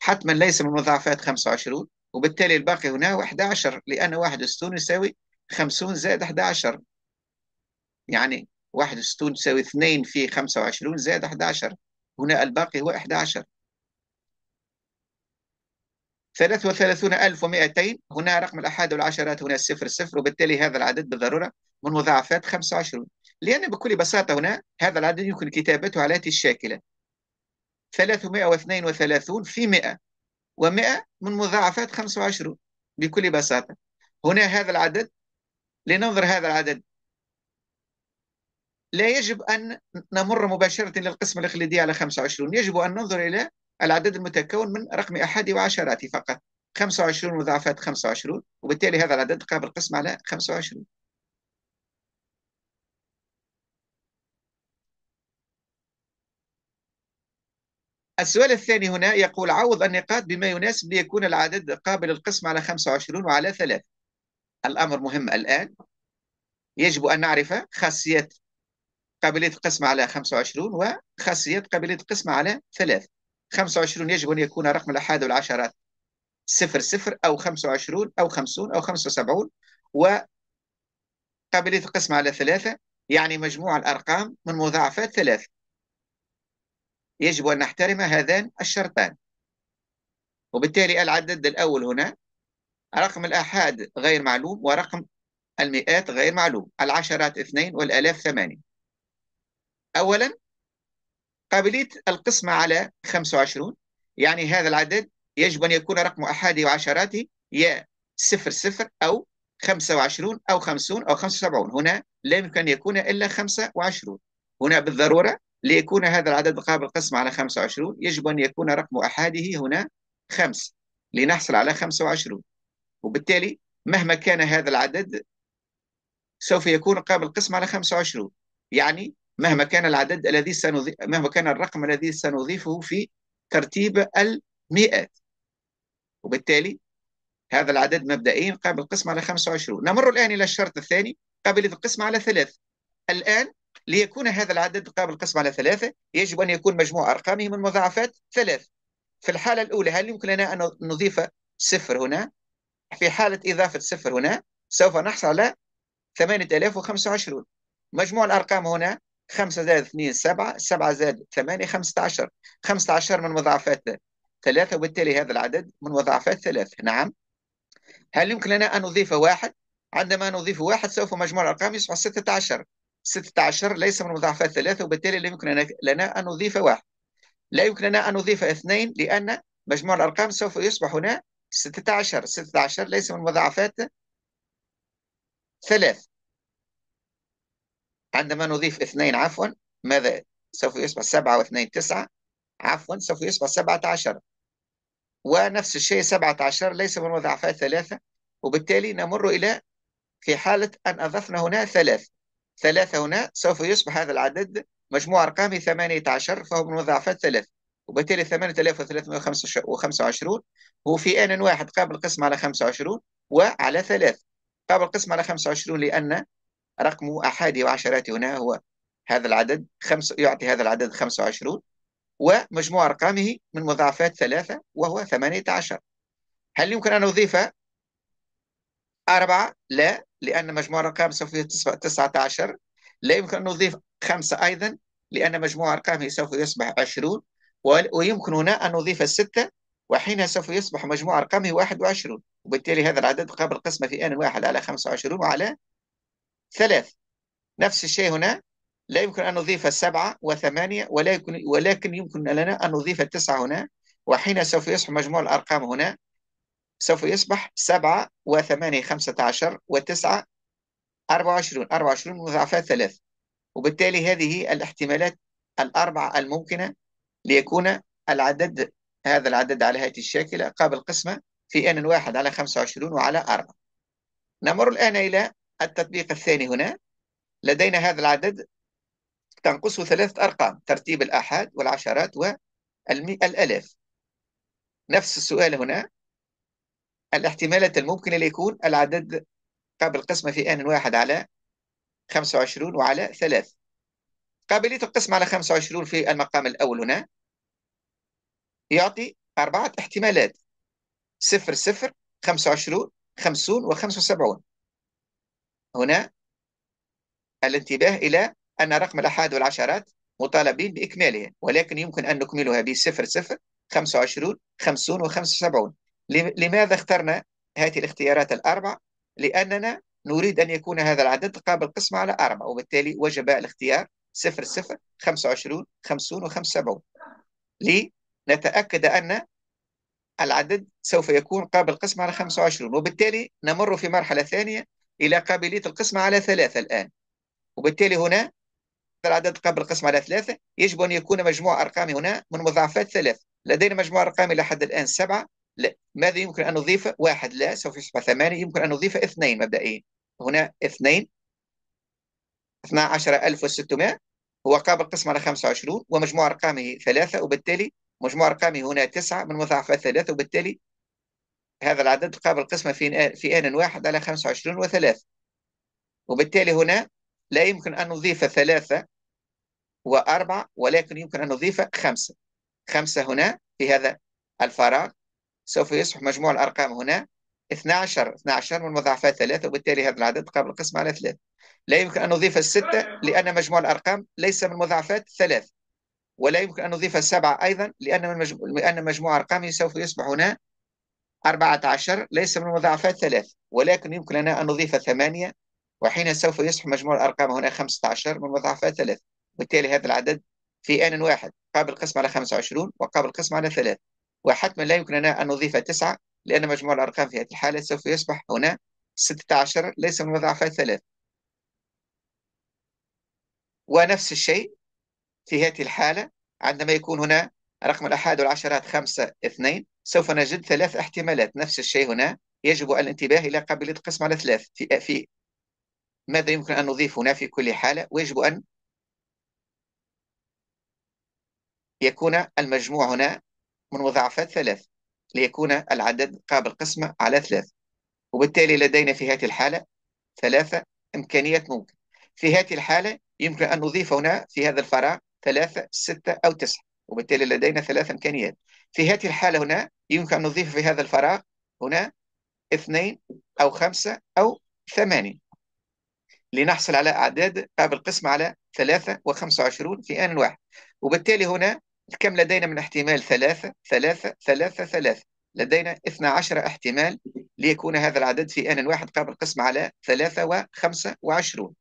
حتما ليس من مضاعفات 25 وبالتالي الباقي هنا 11 لأن 61 يساوي 50 زائد 11 يعني 61 تساوي 2 في 25 زائد 11 هنا الباقي هو 11 33200 هنا رقم الأحاد والعشرات هنا صفر صفر وبالتالي هذا العدد بالضرورة من مضاعفات 25 لأن بكل بساطة هنا هذا العدد يمكن كتابته على هذه الشاكلة 332 في 100 و100 من مضاعفات 25 بكل بساطة هنا هذا العدد لننظر هذا العدد لا يجب أن نمر مباشرة للقسم الإقليدي على 25 يجب أن ننظر إلى العدد المتكون من رقم أحد وعشرات فقط 25 مضاعفات 25 وبالتالي هذا العدد قابل قسم على 25 السؤال الثاني هنا يقول عوض النقاط بما يناسب ليكون العدد قابل القسم على 25 وعلى 3 الأمر مهم الآن يجب أن نعرف خاصيات قابلية القسمة على 25 وخاصية قابلية القسمة على 3 25 يجب أن يكون رقم الأحاد والعشرات 00 صفر أو 25 أو 50 أو 75 وقابلية القسمة على 3 يعني مجموع الأرقام من مضاعفات 3 يجب أن نحترم هذان الشرطان وبالتالي العدد الأول هنا رقم الآحاد غير معلوم ورقم المئات غير معلوم العشرات اثنين والآلاف ثمانية أولا قابلية القسمة على 25 يعني هذا العدد يجب أن يكون رقم أحادي وعشراته يا صفر صفر أو 25 أو 50 أو 75 هنا لا يمكن أن يكون إلا 25 هنا بالضرورة ليكون هذا العدد قابل القسمة على 25 يجب أن يكون رقم أحاده هنا 5 لنحصل على 25 وبالتالي مهما كان هذا العدد سوف يكون قابل القسمة على 25 يعني مهما كان العدد الذي سنضيف مهما كان الرقم الذي سنضيفه في ترتيب المئات وبالتالي هذا العدد مبدئيا قابل القسمة على 25 نمر الآن إلى الشرط الثاني قابل القسمة على ثلاث الآن ليكون هذا العدد قابل القسمة على ثلاثة يجب أن يكون مجموع أرقامه من مضاعفات ثلاث في الحالة الأولى هل يمكن لنا أن نضيف صفر هنا في حالة إضافة صفر هنا سوف نحصل على 8025 مجموع الأرقام هنا 5 زائد 2 7 7 زائد 8 15 15 من مضاعفات ثلاثة وبالتالي هذا العدد من مضاعفات ثلاثة نعم هل يمكن لنا أن نضيف واحد عندما نضيف واحد سوف مجموع الأرقام يصبح 16 16 ليس من مضاعفات ثلاثة وبالتالي لا يمكن لنا أن نضيف واحد لا يمكن لنا أن نضيف اثنين لأن مجموع الأرقام سوف يصبح هنا 16 16 ليس من مضاعفات ثلاث عندما نضيف اثنين عفوا ماذا سوف يصبح سبعة واثنين تسعة عفوا سوف يصبح سبعة عشر ونفس الشيء سبعة عشر ليس من مضاعفات ثلاثة وبالتالي نمر إلى في حالة أن أضفنا هنا ثلاث ثلاثة هنا سوف يصبح هذا العدد مجموع أرقامه 18 فهو من مضاعفات ثلاث وبالتالي 8325 هو في آن واحد قابل قسم على 25 وعلى ثلاث قابل قسم على 25 لأن رقمه أحادي وعشرات هنا هو هذا العدد خمس يعطي هذا العدد 25 ومجموع أرقامه من مضاعفات ثلاثة وهو 18 هل يمكن أن أضيف أربعة؟ لا لأن مجموع أرقام سوف يصبح 19 لا يمكن أن أضيف خمسة أيضا لأن مجموع أرقامه سوف يصبح 20 ويمكن هنا أن أضيف الستة وحينها سوف يصبح مجموع أرقامه 21 وبالتالي هذا العدد قابل قسمة في آن واحد على 25 وعلى ثلاث نفس الشيء هنا لا يمكن أن نضيف السبعة وثمانية ولا يمكن ولكن يمكن لنا أن نضيف التسعة هنا وحين سوف يصبح مجموع الأرقام هنا سوف يصبح سبعة وثمانية خمسة عشر وتسعة أربعة وعشرون أربعة وعشرون مضاعفات ثلاث وبالتالي هذه الاحتمالات الأربعة الممكنة ليكون العدد هذا العدد على هذه الشاكلة قابل قسمة في n واحد على خمسة وعشرون وعلى أربعة نمر الآن إلى التطبيق الثاني هنا لدينا هذا العدد تنقصه ثلاثة أرقام ترتيب الآحاد والعشرات والألف نفس السؤال هنا الاحتمالات الممكنة ليكون العدد قابل قسمة في آن واحد على 25 وعلى 3 قابلية القسم على 25 في المقام الأول هنا يعطي أربعة احتمالات 0 0 25 50 و75 هنا الانتباه إلى أن رقم الأحاد والعشرات مطالبين بإكمالها ولكن يمكن أن نكملها ب 00 25 50 و 75 لماذا اخترنا هذه الاختيارات الأربع؟ لأننا نريد أن يكون هذا العدد قابل قسمة على أربعة وبالتالي وجب الاختيار 00 25 50 و 75 لنتأكد أن العدد سوف يكون قابل قسمة على 25 وبالتالي نمر في مرحلة ثانية إلى قابلية القسمه على ثلاثة الآن وبالتالي هنا العدد قبل القسمة على ثلاثة يجب أن يكون مجموع أرقام هنا من مضاعفات ثلاث لدينا مجموع أرقام إلى حد الآن سبعة لا ماذا يمكن أن نضيف واحد لا سوف يصبح ثمانية يمكن أن نضيف اثنين مبدئيا هنا اثنين 12600 هو قابل القسمة على 25 ومجموع أرقامه ثلاثة وبالتالي مجموع أرقامه هنا تسعة من مضاعفات ثلاثة وبالتالي هذا العدد قابل القسمة في في آن واحد على 25 وثلاثة وبالتالي هنا لا يمكن أن نضيف ثلاثة وأربعة ولكن يمكن أن نضيف خمسة خمسة هنا في هذا الفراغ سوف يصبح مجموع الأرقام هنا 12 12 من مضاعفات ثلاثة وبالتالي هذا العدد قابل القسمة على ثلاثة لا يمكن أن نضيف الستة لأن مجموع الأرقام ليس من مضاعفات ثلاثة ولا يمكن أن نضيف السبعة أيضا لأن لأن مجموع أرقامه سوف يصبح هنا 14 ليس من المضاعفات ثلاث ولكن يمكن لنا أن نضيف ثمانية وحين سوف يصبح مجموع الأرقام هنا 15 من المضاعفات ثلاث وبالتالي هذا العدد في آن واحد قابل قسم على 25 وقابل قسم على ثلاث وحتما لا يمكن لنا أن نضيف تسعة لأن مجموع الأرقام في هذه الحالة سوف يصبح هنا 16 ليس من المضاعفات ثلاث ونفس الشيء في هذه الحالة عندما يكون هنا رقم الأحاد والعشرات خمسة اثنين سوف نجد ثلاث احتمالات نفس الشيء هنا يجب الانتباه إلى قابلية القسم على ثلاث في, في ماذا يمكن أن نضيف هنا في كل حالة ويجب أن يكون المجموع هنا من مضاعفات ثلاث ليكون العدد قابل قسمة على ثلاث وبالتالي لدينا في هذه الحالة ثلاثة إمكانيات ممكن في هذه الحالة يمكن أن نضيف هنا في هذا الفراغ ثلاثة ستة أو تسعة وبالتالي لدينا ثلاث إمكانيات في هذه الحالة هنا يمكن أن نضيف في هذا الفراغ هنا اثنين أو خمسة أو ثمانية لنحصل على أعداد قابل قسم على ثلاثة وخمسة وعشرون في آن واحد وبالتالي هنا كم لدينا من احتمال ثلاثة ثلاثة ثلاثة ثلاثة لدينا 12 احتمال ليكون هذا العدد في آن واحد قابل قسم على ثلاثة وخمسة وعشرون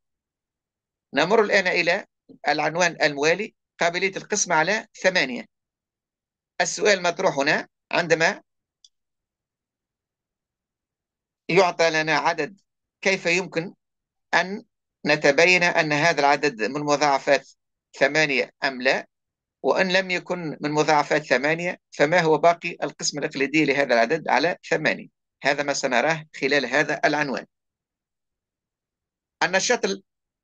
نمر الآن إلى العنوان الموالي قابلية القسمة على ثمانية السؤال المطروح هنا عندما يعطى لنا عدد كيف يمكن أن نتبين أن هذا العدد من مضاعفات ثمانية أم لا وإن لم يكن من مضاعفات ثمانية فما هو باقي القسم الاقليدي لهذا العدد على ثمانية هذا ما سنراه خلال هذا العنوان النشاط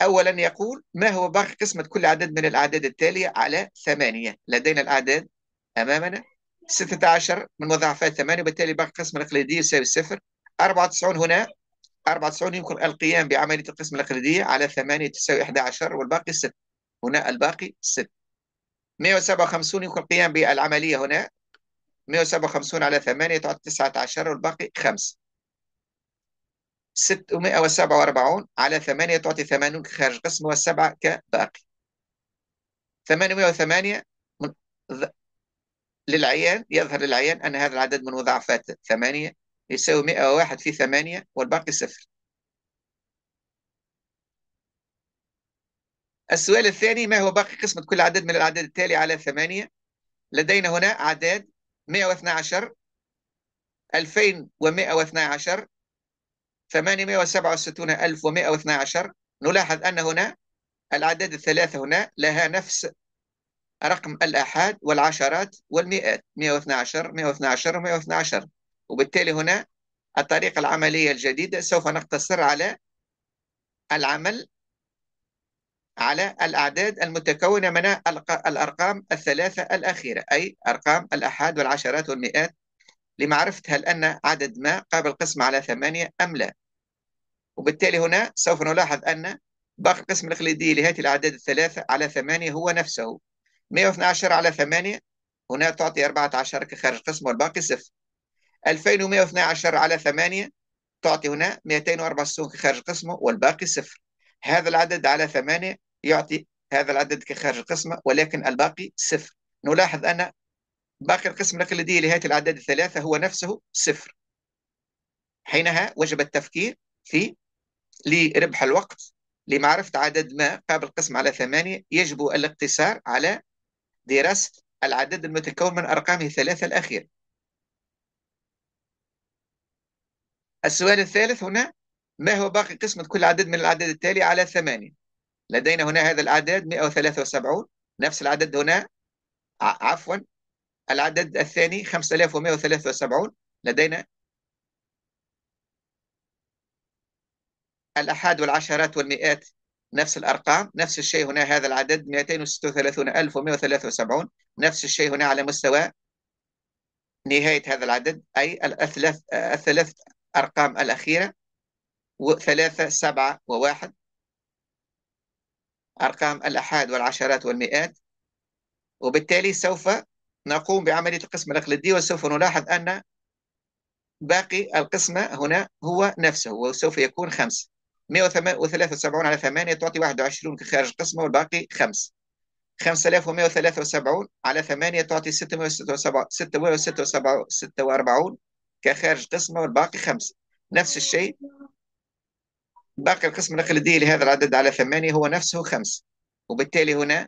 أولا يقول ما هو باقي قسمة كل عدد من الأعداد التالية على ثمانية لدينا الأعداد أمامنا 16 من مضاعفات 8 وبالتالي باقي القسمة الإقليدية يساوي صفر 94 هنا 94 يمكن القيام بعملية القسمة الإقليدية على 8 تساوي 11 والباقي 6 هنا الباقي 6 157 يمكن القيام بالعملية هنا 157 على 8 تعطي 19 والباقي 5 647 على 8 تعطي 80 خارج قسم والسبعة كباقي 808 من للعيان يظهر للعيان أن هذا العدد من مضاعفات 8 يساوي 101 في 8 والباقي صفر السؤال الثاني ما هو باقي قسمة كل عدد من الأعداد التالي على 8 لدينا هنا أعداد 112 2112 867112 نلاحظ أن هنا الأعداد الثلاثة هنا لها نفس رقم الآحاد والعشرات والمئات 112 112 112 وبالتالي هنا الطريقة العملية الجديدة سوف نقتصر على العمل على الأعداد المتكونة من الأرقام الثلاثة الأخيرة أي أرقام الأحاد والعشرات والمئات لمعرفة هل أن عدد ما قابل قسم على ثمانية أم لا وبالتالي هنا سوف نلاحظ أن باقي القسم الإقليدي لهذه الأعداد الثلاثة على ثمانية هو نفسه 112 على ثمانية هنا تعطي 14 كخارج قسم والباقي صفر 2112 على ثمانية تعطي هنا 264 كخارج قسمه والباقي صفر هذا العدد على ثمانية يعطي هذا العدد كخارج قسمه ولكن الباقي صفر نلاحظ أن باقي القسم الأقليدية لهذه الأعداد الثلاثة هو نفسه صفر حينها وجب التفكير في لربح الوقت لمعرفة عدد ما قابل قسم على ثمانية يجب الاقتصار على دراسة العدد المتكون من أرقامه الثلاثة الأخيرة السؤال الثالث هنا ما هو باقي قسمة كل عدد من الأعداد التالي على ثمانية لدينا هنا هذا الأعداد 173 نفس العدد هنا عفوا العدد الثاني 5173 لدينا الأحاد والعشرات والمئات نفس الأرقام نفس الشيء هنا هذا العدد 236173 نفس الشيء هنا على مستوى نهاية هذا العدد أي الثلاث الثلاث أرقام الأخيرة وثلاثة سبعة وواحد أرقام الأحاد والعشرات والمئات وبالتالي سوف نقوم بعملية القسمة الأقليدية وسوف نلاحظ أن باقي القسمة هنا هو نفسه وسوف يكون خمسة 173 على 8 تعطي 21 كخارج قسمة والباقي 5 5173 على 8 تعطي 646 كخارج قسمة والباقي 5 نفس الشيء باقي القسم الأقليدي لهذا العدد على 8 هو نفسه 5 وبالتالي هنا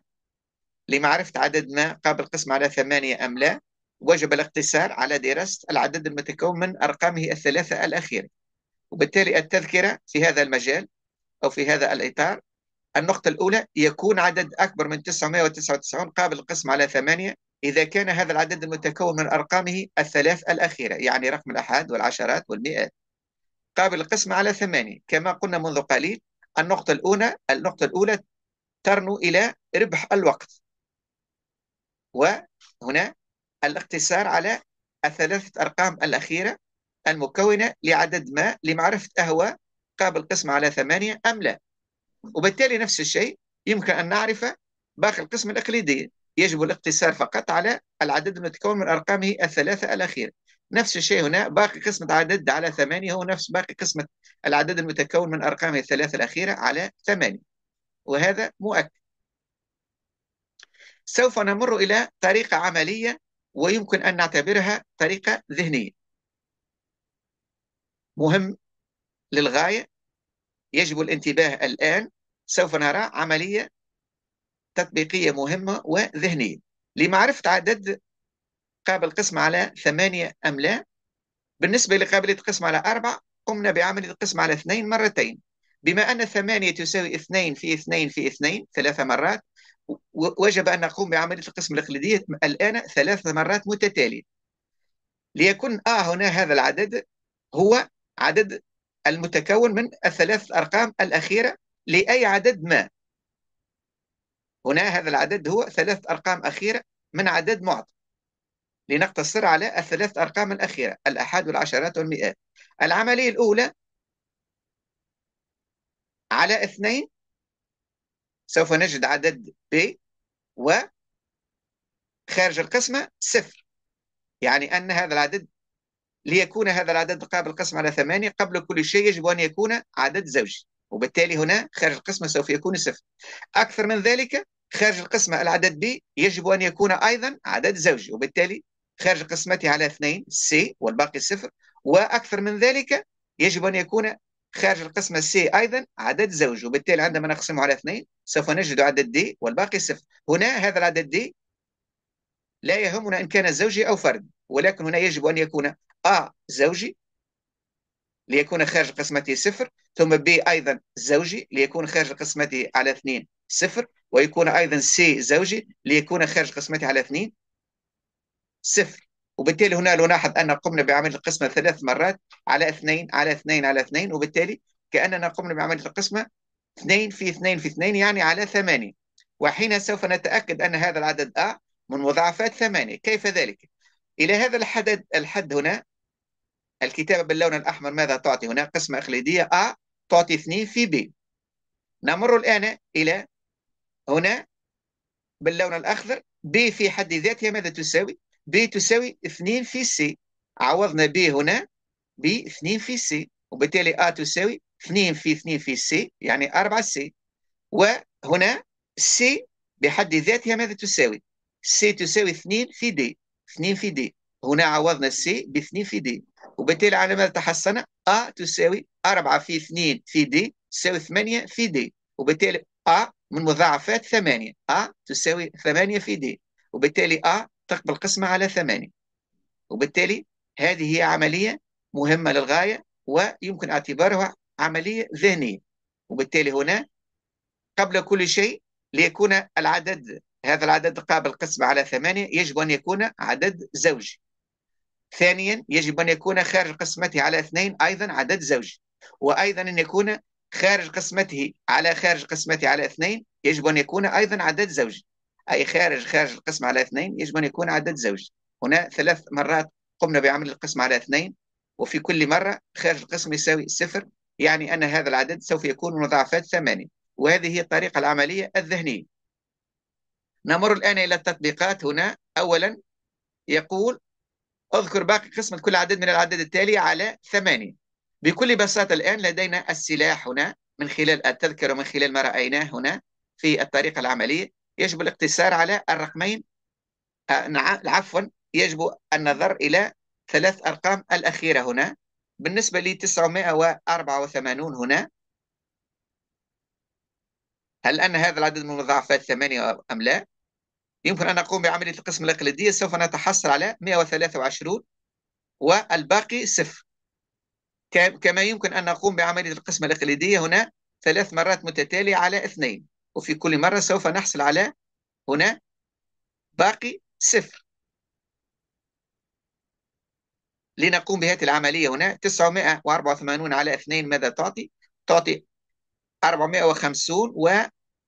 لمعرفة عدد ما قابل قسم على ثمانية أم لا وجب الاقتصار على دراسة العدد المتكون من أرقامه الثلاثة الأخيرة وبالتالي التذكرة في هذا المجال أو في هذا الإطار النقطة الأولى يكون عدد أكبر من 999 قابل القسم على ثمانية إذا كان هذا العدد المتكون من أرقامه الثلاث الأخيرة يعني رقم الأحاد والعشرات والمئات قابل القسم على ثمانية كما قلنا منذ قليل النقطة الأولى النقطة الأولى ترنو إلى ربح الوقت وهنا الاقتصار على الثلاثة أرقام الأخيرة المكونة لعدد ما لمعرفة أهو قابل قسم على ثمانية أم لا وبالتالي نفس الشيء يمكن أن نعرف باقي القسم الإقليدي يجب الاقتصار فقط على العدد المتكون من أرقامه الثلاثة الأخيرة نفس الشيء هنا باقي قسمة عدد على ثمانية هو نفس باقي قسمة العدد المتكون من أرقامه الثلاثة الأخيرة على ثمانية وهذا مؤكد سوف نمر إلى طريقة عملية ويمكن أن نعتبرها طريقة ذهنية مهم للغاية يجب الانتباه الآن سوف نرى عملية تطبيقية مهمة وذهنية لمعرفة عدد قابل قسم على ثمانية أم لا بالنسبة لقابلية قسم على أربعة قمنا بعملية القسم على اثنين مرتين بما أن ثمانية تساوي اثنين في اثنين في اثنين ثلاثه مرات وجب أن نقوم بعملية القسم الإقليدية الآن ثلاث مرات متتالية ليكن آه هنا هذا العدد هو عدد المتكون من الثلاث ارقام الأخيرة لأي عدد ما هنا هذا العدد هو ثلاث أرقام أخيرة من عدد معطى لنقتصر على الثلاث أرقام الأخيرة الأحاد والعشرات والمئات العملية الأولى على اثنين سوف نجد عدد ب و خارج القسمة صفر يعني أن هذا العدد ليكون هذا العدد قابل القسم على ثمانية قبل كل شيء يجب أن يكون عدد زوجي وبالتالي هنا خارج القسمة سوف يكون صفر أكثر من ذلك خارج القسمة العدد ب يجب أن يكون أيضا عدد زوجي وبالتالي خارج قسمته على اثنين سي والباقي صفر وأكثر من ذلك يجب أن يكون خارج القسمة سي أيضا عدد زوج وبالتالي عندما نقسمه على اثنين سوف نجد عدد دي والباقي صفر هنا هذا العدد دي لا يهمنا إن كان زوجي أو فرد ولكن هنا يجب أن يكون أ زوجي ليكون خارج قسمته صفر ثم ب أيضا زوجي ليكون خارج قسمته على اثنين صفر ويكون أيضا سي زوجي ليكون خارج قسمته على اثنين صفر وبالتالي هنا نلاحظ أن قمنا بعمل القسمة ثلاث مرات على اثنين على اثنين على اثنين وبالتالي كأننا قمنا بعملية القسمة اثنين في اثنين في اثنين يعني على ثمانية وحين سوف نتأكد أن هذا العدد A من مضاعفات ثمانية كيف ذلك؟ إلى هذا الحدد الحد هنا الكتابة باللون الأحمر ماذا تعطي هنا؟ قسمة إقليدية A تعطي 2 في B نمر الآن إلى هنا باللون الأخضر B في حد ذاتها ماذا تساوي؟ B تساوي 2 في C عوضنا B هنا ب 2 في سي وبالتالي ا تساوي 2 في 2 في سي يعني 4 سي وهنا سي بحد ذاتها ماذا تساوي؟ سي تساوي 2 في دي 2 في دي هنا عوضنا سي ب 2 في دي وبالتالي على ماذا تحصلنا؟ ا تساوي 4 في 2 في دي تساوي 8 في دي وبالتالي ا من مضاعفات 8 ا تساوي 8 في دي وبالتالي ا تقبل قسمة على 8 وبالتالي هذه هي عملية مهمة للغاية ويمكن اعتبارها عملية ذهنية وبالتالي هنا قبل كل شيء ليكون العدد هذا العدد قابل قسمة على ثمانية يجب أن يكون عدد زوجي ثانيا يجب أن يكون خارج قسمته على اثنين أيضا عدد زوجي وأيضا أن يكون خارج قسمته على خارج قسمته على اثنين يجب أن يكون أيضا عدد زوجي أي خارج خارج القسم على اثنين يجب أن يكون عدد زوجي هنا ثلاث مرات قمنا بعمل القسم على اثنين وفي كل مرة خارج القسم يساوي صفر يعني أن هذا العدد سوف يكون مضاعفات ثمانية وهذه هي الطريقة العملية الذهنية نمر الآن إلى التطبيقات هنا أولا يقول اذكر باقي قسمة كل عدد من العدد التالي على ثمانية بكل بساطة الآن لدينا السلاح هنا من خلال التذكرة ومن خلال ما رأيناه هنا في الطريقة العملية يجب الاقتصار على الرقمين آه، عفوا يجب النظر إلى ثلاث أرقام الأخيرة هنا بالنسبة لي 984 هنا هل أن هذا العدد من المضاعفات ثمانية أم لا؟ يمكن أن أقوم بعملية القسم الإقليدية سوف نتحصل على 123 والباقي صفر كما يمكن أن نقوم بعملية القسم الإقليدية هنا ثلاث مرات متتالية على اثنين وفي كل مرة سوف نحصل على هنا باقي صفر لنقوم بهذه العملية هنا 984 على 2 ماذا تعطي؟ تعطي 450 و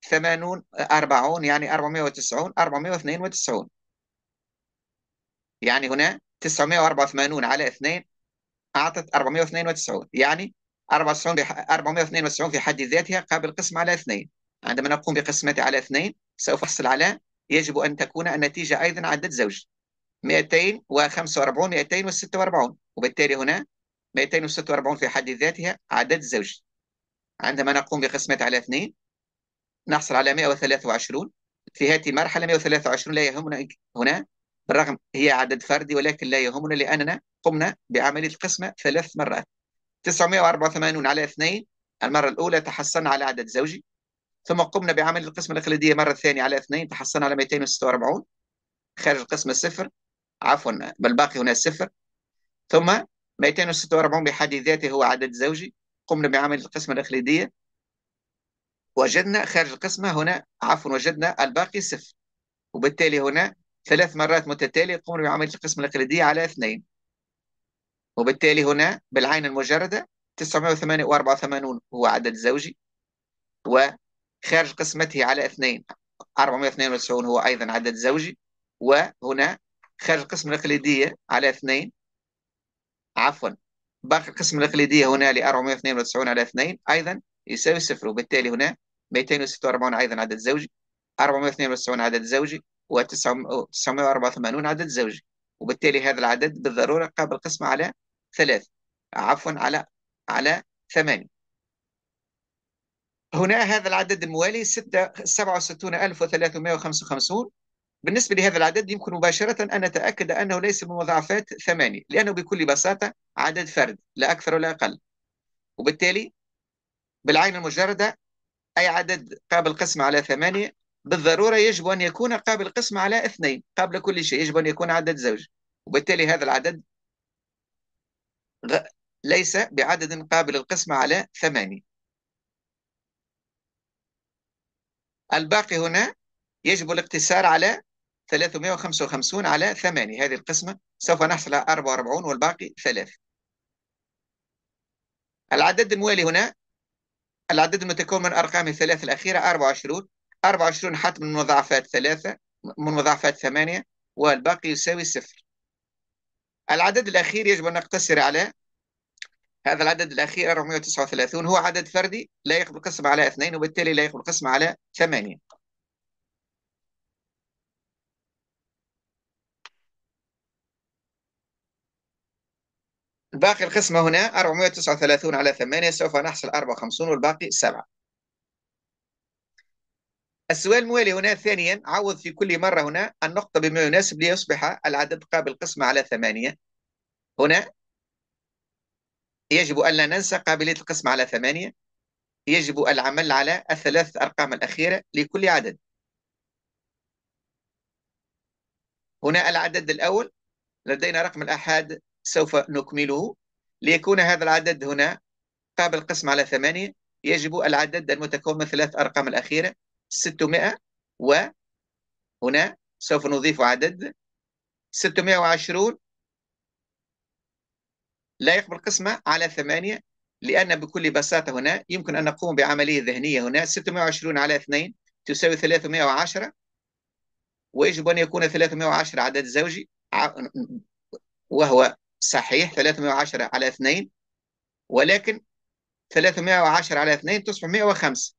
80 40 يعني 490 492 يعني هنا 984 على 2 أعطت 492 يعني 492 في حد ذاتها قابل قسم على 2 عندما نقوم بقسمتها على 2 سوف أحصل على يجب أن تكون النتيجة أيضا عدد زوجي 245 246 وبالتالي هنا 246 في حد ذاتها عدد زوجي عندما نقوم بقسمه على اثنين نحصل على 123 في هذه المرحلة 123 لا يهمنا هنا بالرغم هي عدد فردي ولكن لا يهمنا لأننا قمنا بعملية القسمة ثلاث مرات 984 على اثنين المرة الأولى تحصلنا على عدد زوجي ثم قمنا بعمل القسمة الإقليدية مرة ثانية على اثنين تحصلنا على 246 خارج القسمة صفر عفوا بل باقي هنا صفر ثم 246 بحد ذاته هو عدد زوجي قمنا بعملية القسمة الإقليدية وجدنا خارج القسمة هنا عفوا وجدنا الباقي صفر وبالتالي هنا ثلاث مرات متتالية قمنا بعملية القسمة الإقليدية على اثنين وبالتالي هنا بالعين المجردة 984 هو عدد زوجي وخارج قسمته على اثنين 492 هو أيضا عدد زوجي وهنا خارج القسم الإقليدية على اثنين عفوا باقي القسم الإقليدية هنا ل 492 على اثنين أيضا يساوي صفر وبالتالي هنا 246 أيضا عدد زوجي 492 عدد زوجي و984 عدد زوجي وبالتالي هذا العدد بالضرورة قابل قسمة على ثلاث عفوا على على ثمانية هنا هذا العدد الموالي 67 ألف وثلاثمائة وخمسة وخمسون بالنسبة لهذا العدد يمكن مباشرة أن أتأكد أنه ليس من مضاعفات ثمانية لأنه بكل بساطة عدد فرد لا أكثر ولا أقل وبالتالي بالعين المجردة أي عدد قابل قسم على ثمانية بالضرورة يجب أن يكون قابل قسم على اثنين قبل كل شيء يجب أن يكون عدد زوج وبالتالي هذا العدد ليس بعدد قابل القسم على ثمانية الباقي هنا يجب الاقتصار على 355 على 8 هذه القسمة سوف نحصل على 44 والباقي 3 العدد الموالي هنا العدد المتكون من أرقام الثلاث الأخيرة 24 24 حط من مضاعفات ثلاثة من مضاعفات ثمانية والباقي يساوي صفر العدد الأخير يجب أن نقتصر على هذا العدد الأخير 439 هو عدد فردي لا يقبل قسم على اثنين وبالتالي لا يقبل قسم على ثمانية باقي القسمة هنا 439 على 8 سوف نحصل 54 والباقي 7 السؤال الموالي هنا ثانيا عوض في كل مرة هنا النقطة بما يناسب ليصبح العدد قابل قسمة على 8 هنا يجب أن لا ننسى قابلية القسمة على 8 يجب العمل على الثلاث أرقام الأخيرة لكل عدد هنا العدد الأول لدينا رقم الأحد سوف نكمله ليكون هذا العدد هنا قابل قسم على ثمانية يجب العدد المتكون من ثلاث أرقام الأخيرة 600 وهنا سوف نضيف عدد 620 لا يقبل قسمة على ثمانية لأن بكل بساطة هنا يمكن أن نقوم بعملية ذهنية هنا 620 على 2 تساوي 310 ويجب أن يكون 310 عدد زوجي وهو صحيح 310 على 2 ولكن 310 على 2 تصبح 105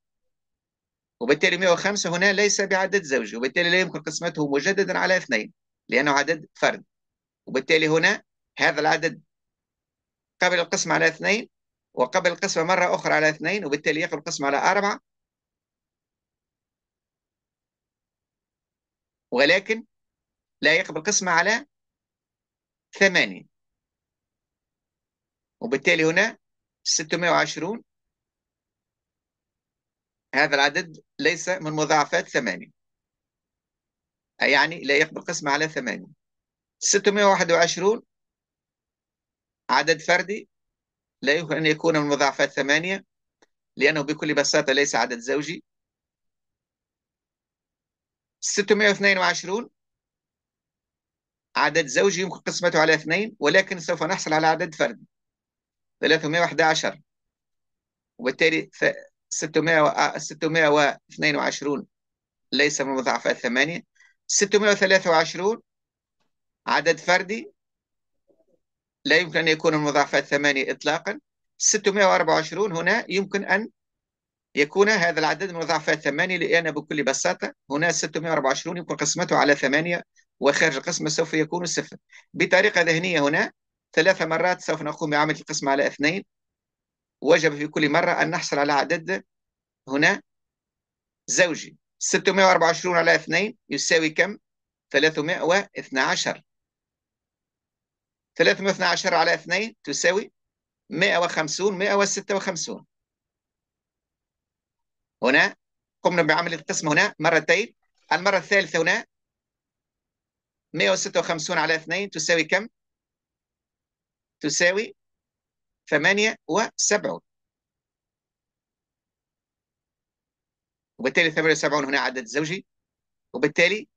وبالتالي 105 هنا ليس بعدد زوجي وبالتالي لا يمكن قسمته مجددا على 2 لأنه عدد فرد وبالتالي هنا هذا العدد قبل القسم على 2 وقبل القسمة مرة أخرى على 2 وبالتالي يقبل القسم على 4 ولكن لا يقبل القسمة على 8 وبالتالي هنا 620 هذا العدد ليس من مضاعفات 8 يعني لا يقبل قسمة على 8 621 عدد فردي لا يمكن أن يكون من مضاعفات 8 لأنه بكل بساطة ليس عدد زوجي 622 عدد زوجي يمكن قسمته على اثنين ولكن سوف نحصل على عدد فردي 311 وبالتالي 600 622 آه، ليس من مضاعفات ثمانية 623 عدد فردي لا يمكن أن يكون من مضاعفات ثمانية إطلاقا 624 هنا يمكن أن يكون هذا العدد من مضاعفات ثمانية لأن بكل بساطة هنا 624 يمكن قسمته على ثمانية وخارج القسمة سوف يكون صفر بطريقة ذهنية هنا ثلاث مرات سوف نقوم بعمل القسمة على اثنين وجب في كل مرة أن نحصل على عدد هنا زوجي 624 على اثنين يساوي كم؟ 312 312 على اثنين تساوي 150 156 هنا قمنا بعمل القسمة هنا مرتين المرة الثالثة هنا 156 على اثنين تساوي كم؟ تساوي 78 وبالتالي 78 هنا عدد زوجي وبالتالي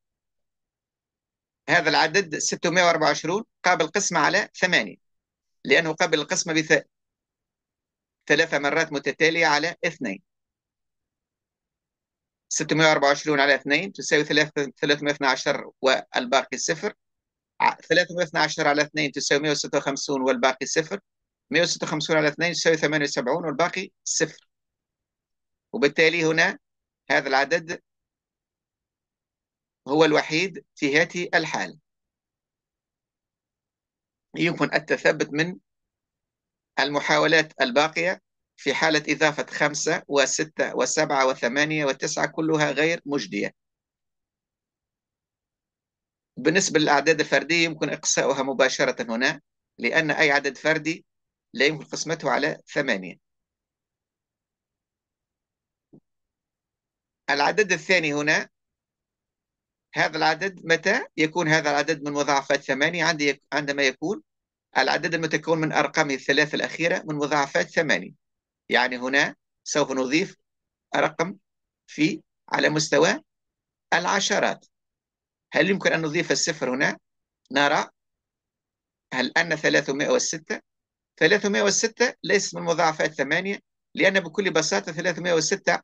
هذا العدد 624 قابل قسمة على 8 لأنه قابل القسمة بث... ثلاثة مرات متتالية على 2 624 على 2 تساوي 312 والباقي صفر 312 على 2 تساوي 156 والباقي صفر 156 على 2 تساوي 78 والباقي صفر وبالتالي هنا هذا العدد هو الوحيد في هذه الحالة يمكن التثبت من المحاولات الباقية في حالة إضافة خمسة وستة وسبعة وثمانية وتسعة كلها غير مجدية بالنسبة للأعداد الفردية يمكن إقصاؤها مباشرة هنا لأن أي عدد فردي لا يمكن قسمته على ثمانية العدد الثاني هنا هذا العدد متى يكون هذا العدد من مضاعفات ثمانية عندما يكون العدد المتكون من أرقامه الثلاثة الأخيرة من مضاعفات ثمانية يعني هنا سوف نضيف رقم في على مستوى العشرات هل يمكن أن نضيف الصفر هنا؟ نرى هل أن 306 306 ليس من مضاعفات 8 لأن بكل بساطة 306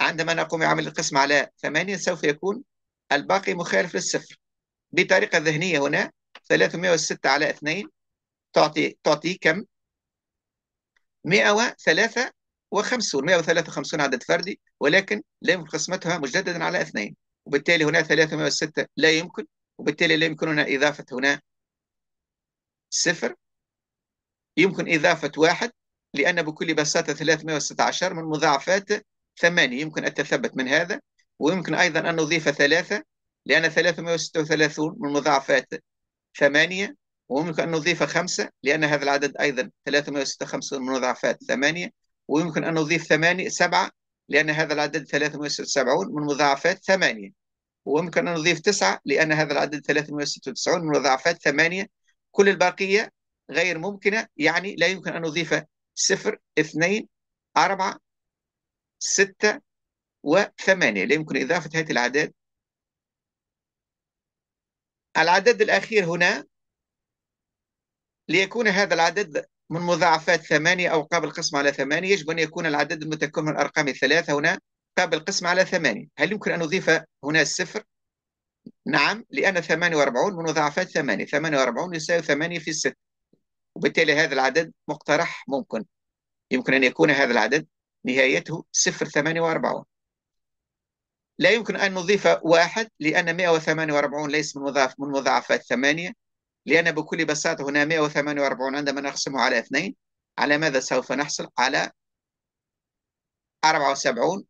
عندما نقوم بعمل القسم على 8 سوف يكون الباقي مخالف للصفر بطريقة ذهنية هنا 306 على 2 تعطي تعطي كم؟ 153 153 عدد فردي ولكن لا يمكن قسمتها مجددا على اثنين وبالتالي هنا 306 لا يمكن وبالتالي لا يمكننا إضافة هنا صفر يمكن إضافة واحد لأن بكل بساطة 316 من مضاعفات ثمانية يمكن التثبت من هذا ويمكن أيضا أن نضيف ثلاثة لأن 336 من مضاعفات ثمانية ويمكن أن نضيف خمسة لأن هذا العدد أيضا 356 من مضاعفات ثمانية ويمكن أن نضيف ثمانية سبعة لأن هذا العدد 376 من مضاعفات 8 ويمكن أن نضيف 9 لأن هذا العدد 396 من مضاعفات 8 كل البقية غير ممكنة يعني لا يمكن أن نضيف صفر اثنين أربعة ستة وثمانية لا يمكن إضافة هذه الأعداد العدد الأخير هنا ليكون هذا العدد من مضاعفات ثمانية أو قابل القسم على ثمانية يجب أن يكون العدد المتكون من الأرقام الثلاثة هنا قابل القسم على ثمانية هل يمكن أن أضيف هنا الصفر؟ نعم لأن 48 من مضاعفات 8 48 يساوي 8 في 6 وبالتالي هذا العدد مقترح ممكن يمكن أن يكون هذا العدد نهايته ثمانية 48 لا يمكن أن نضيف واحد لأن 148 ليس من مضاعف من مضاعفات 8 لأن بكل بساطة هنا 148 عندما نقسمه على اثنين على ماذا سوف نحصل على 74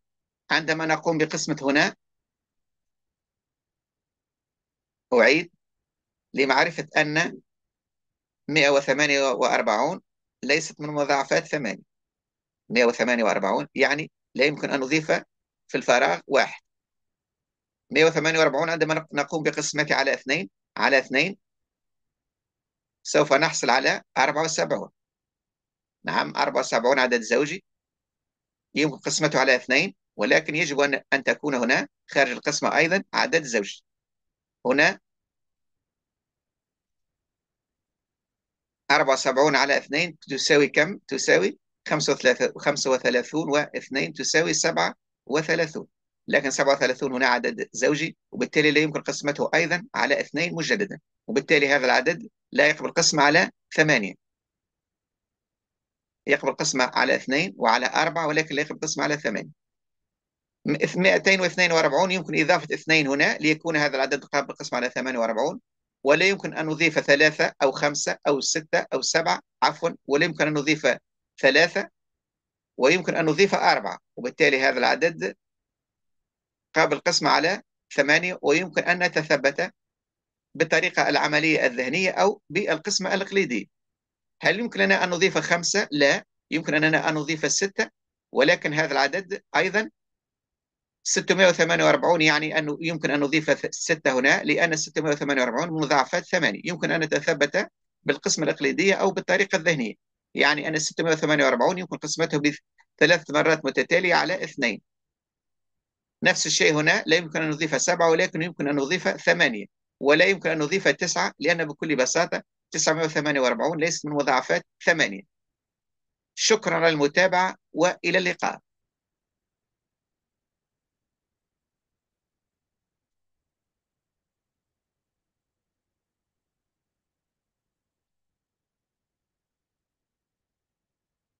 عندما نقوم بقسمة هنا أعيد لمعرفة أن 148 ليست من مضاعفات 8 148 يعني لا يمكن أن نضيف في الفراغ واحد 148 عندما نقوم بقسمته على اثنين على اثنين سوف نحصل على 74 نعم 74 عدد زوجي يمكن قسمته على اثنين ولكن يجب أن تكون هنا خارج القسمة أيضا عدد زوجي هنا 74 على 2 تساوي كم؟ تساوي 35 و2 تساوي 37 لكن 37 هنا عدد زوجي وبالتالي لا يمكن قسمته أيضا على اثنين مجددا وبالتالي هذا العدد لا يقبل قسم على ثمانية يقبل قسمة على اثنين وعلى أربعة ولكن لا يقبل قسمة على ثمانية 242 يمكن إضافة اثنين هنا ليكون هذا العدد قابل قسمة على 48 ولا يمكن أن نضيف ثلاثة أو خمسة أو ستة أو سبعة عفوا ولا يمكن أن نضيف ثلاثة ويمكن أن نضيف أربعة وبالتالي هذا العدد قابل قسمة على ثمانية ويمكن أن نتثبت بالطريقة العملية الذهنية أو بالقسمة الإقليدية هل يمكن لنا أن نضيف خمسة؟ لا يمكن أننا أن نضيف الستة ولكن هذا العدد أيضا 648 يعني أنه يمكن أن نضيف ستة هنا لأن 648 مضاعفات ثمانية يمكن أن نتثبت بالقسمة الإقليدية أو بالطريقة الذهنية يعني أن 648 يمكن قسمته بثلاث مرات متتالية على اثنين نفس الشيء هنا لا يمكن أن نضيف سبعة ولكن يمكن أن نضيف ثمانية ولا يمكن أن نضيف تسعة لأن بكل بساطة 948 ليست من مضاعفات ثمانية شكرا للمتابعة وإلى اللقاء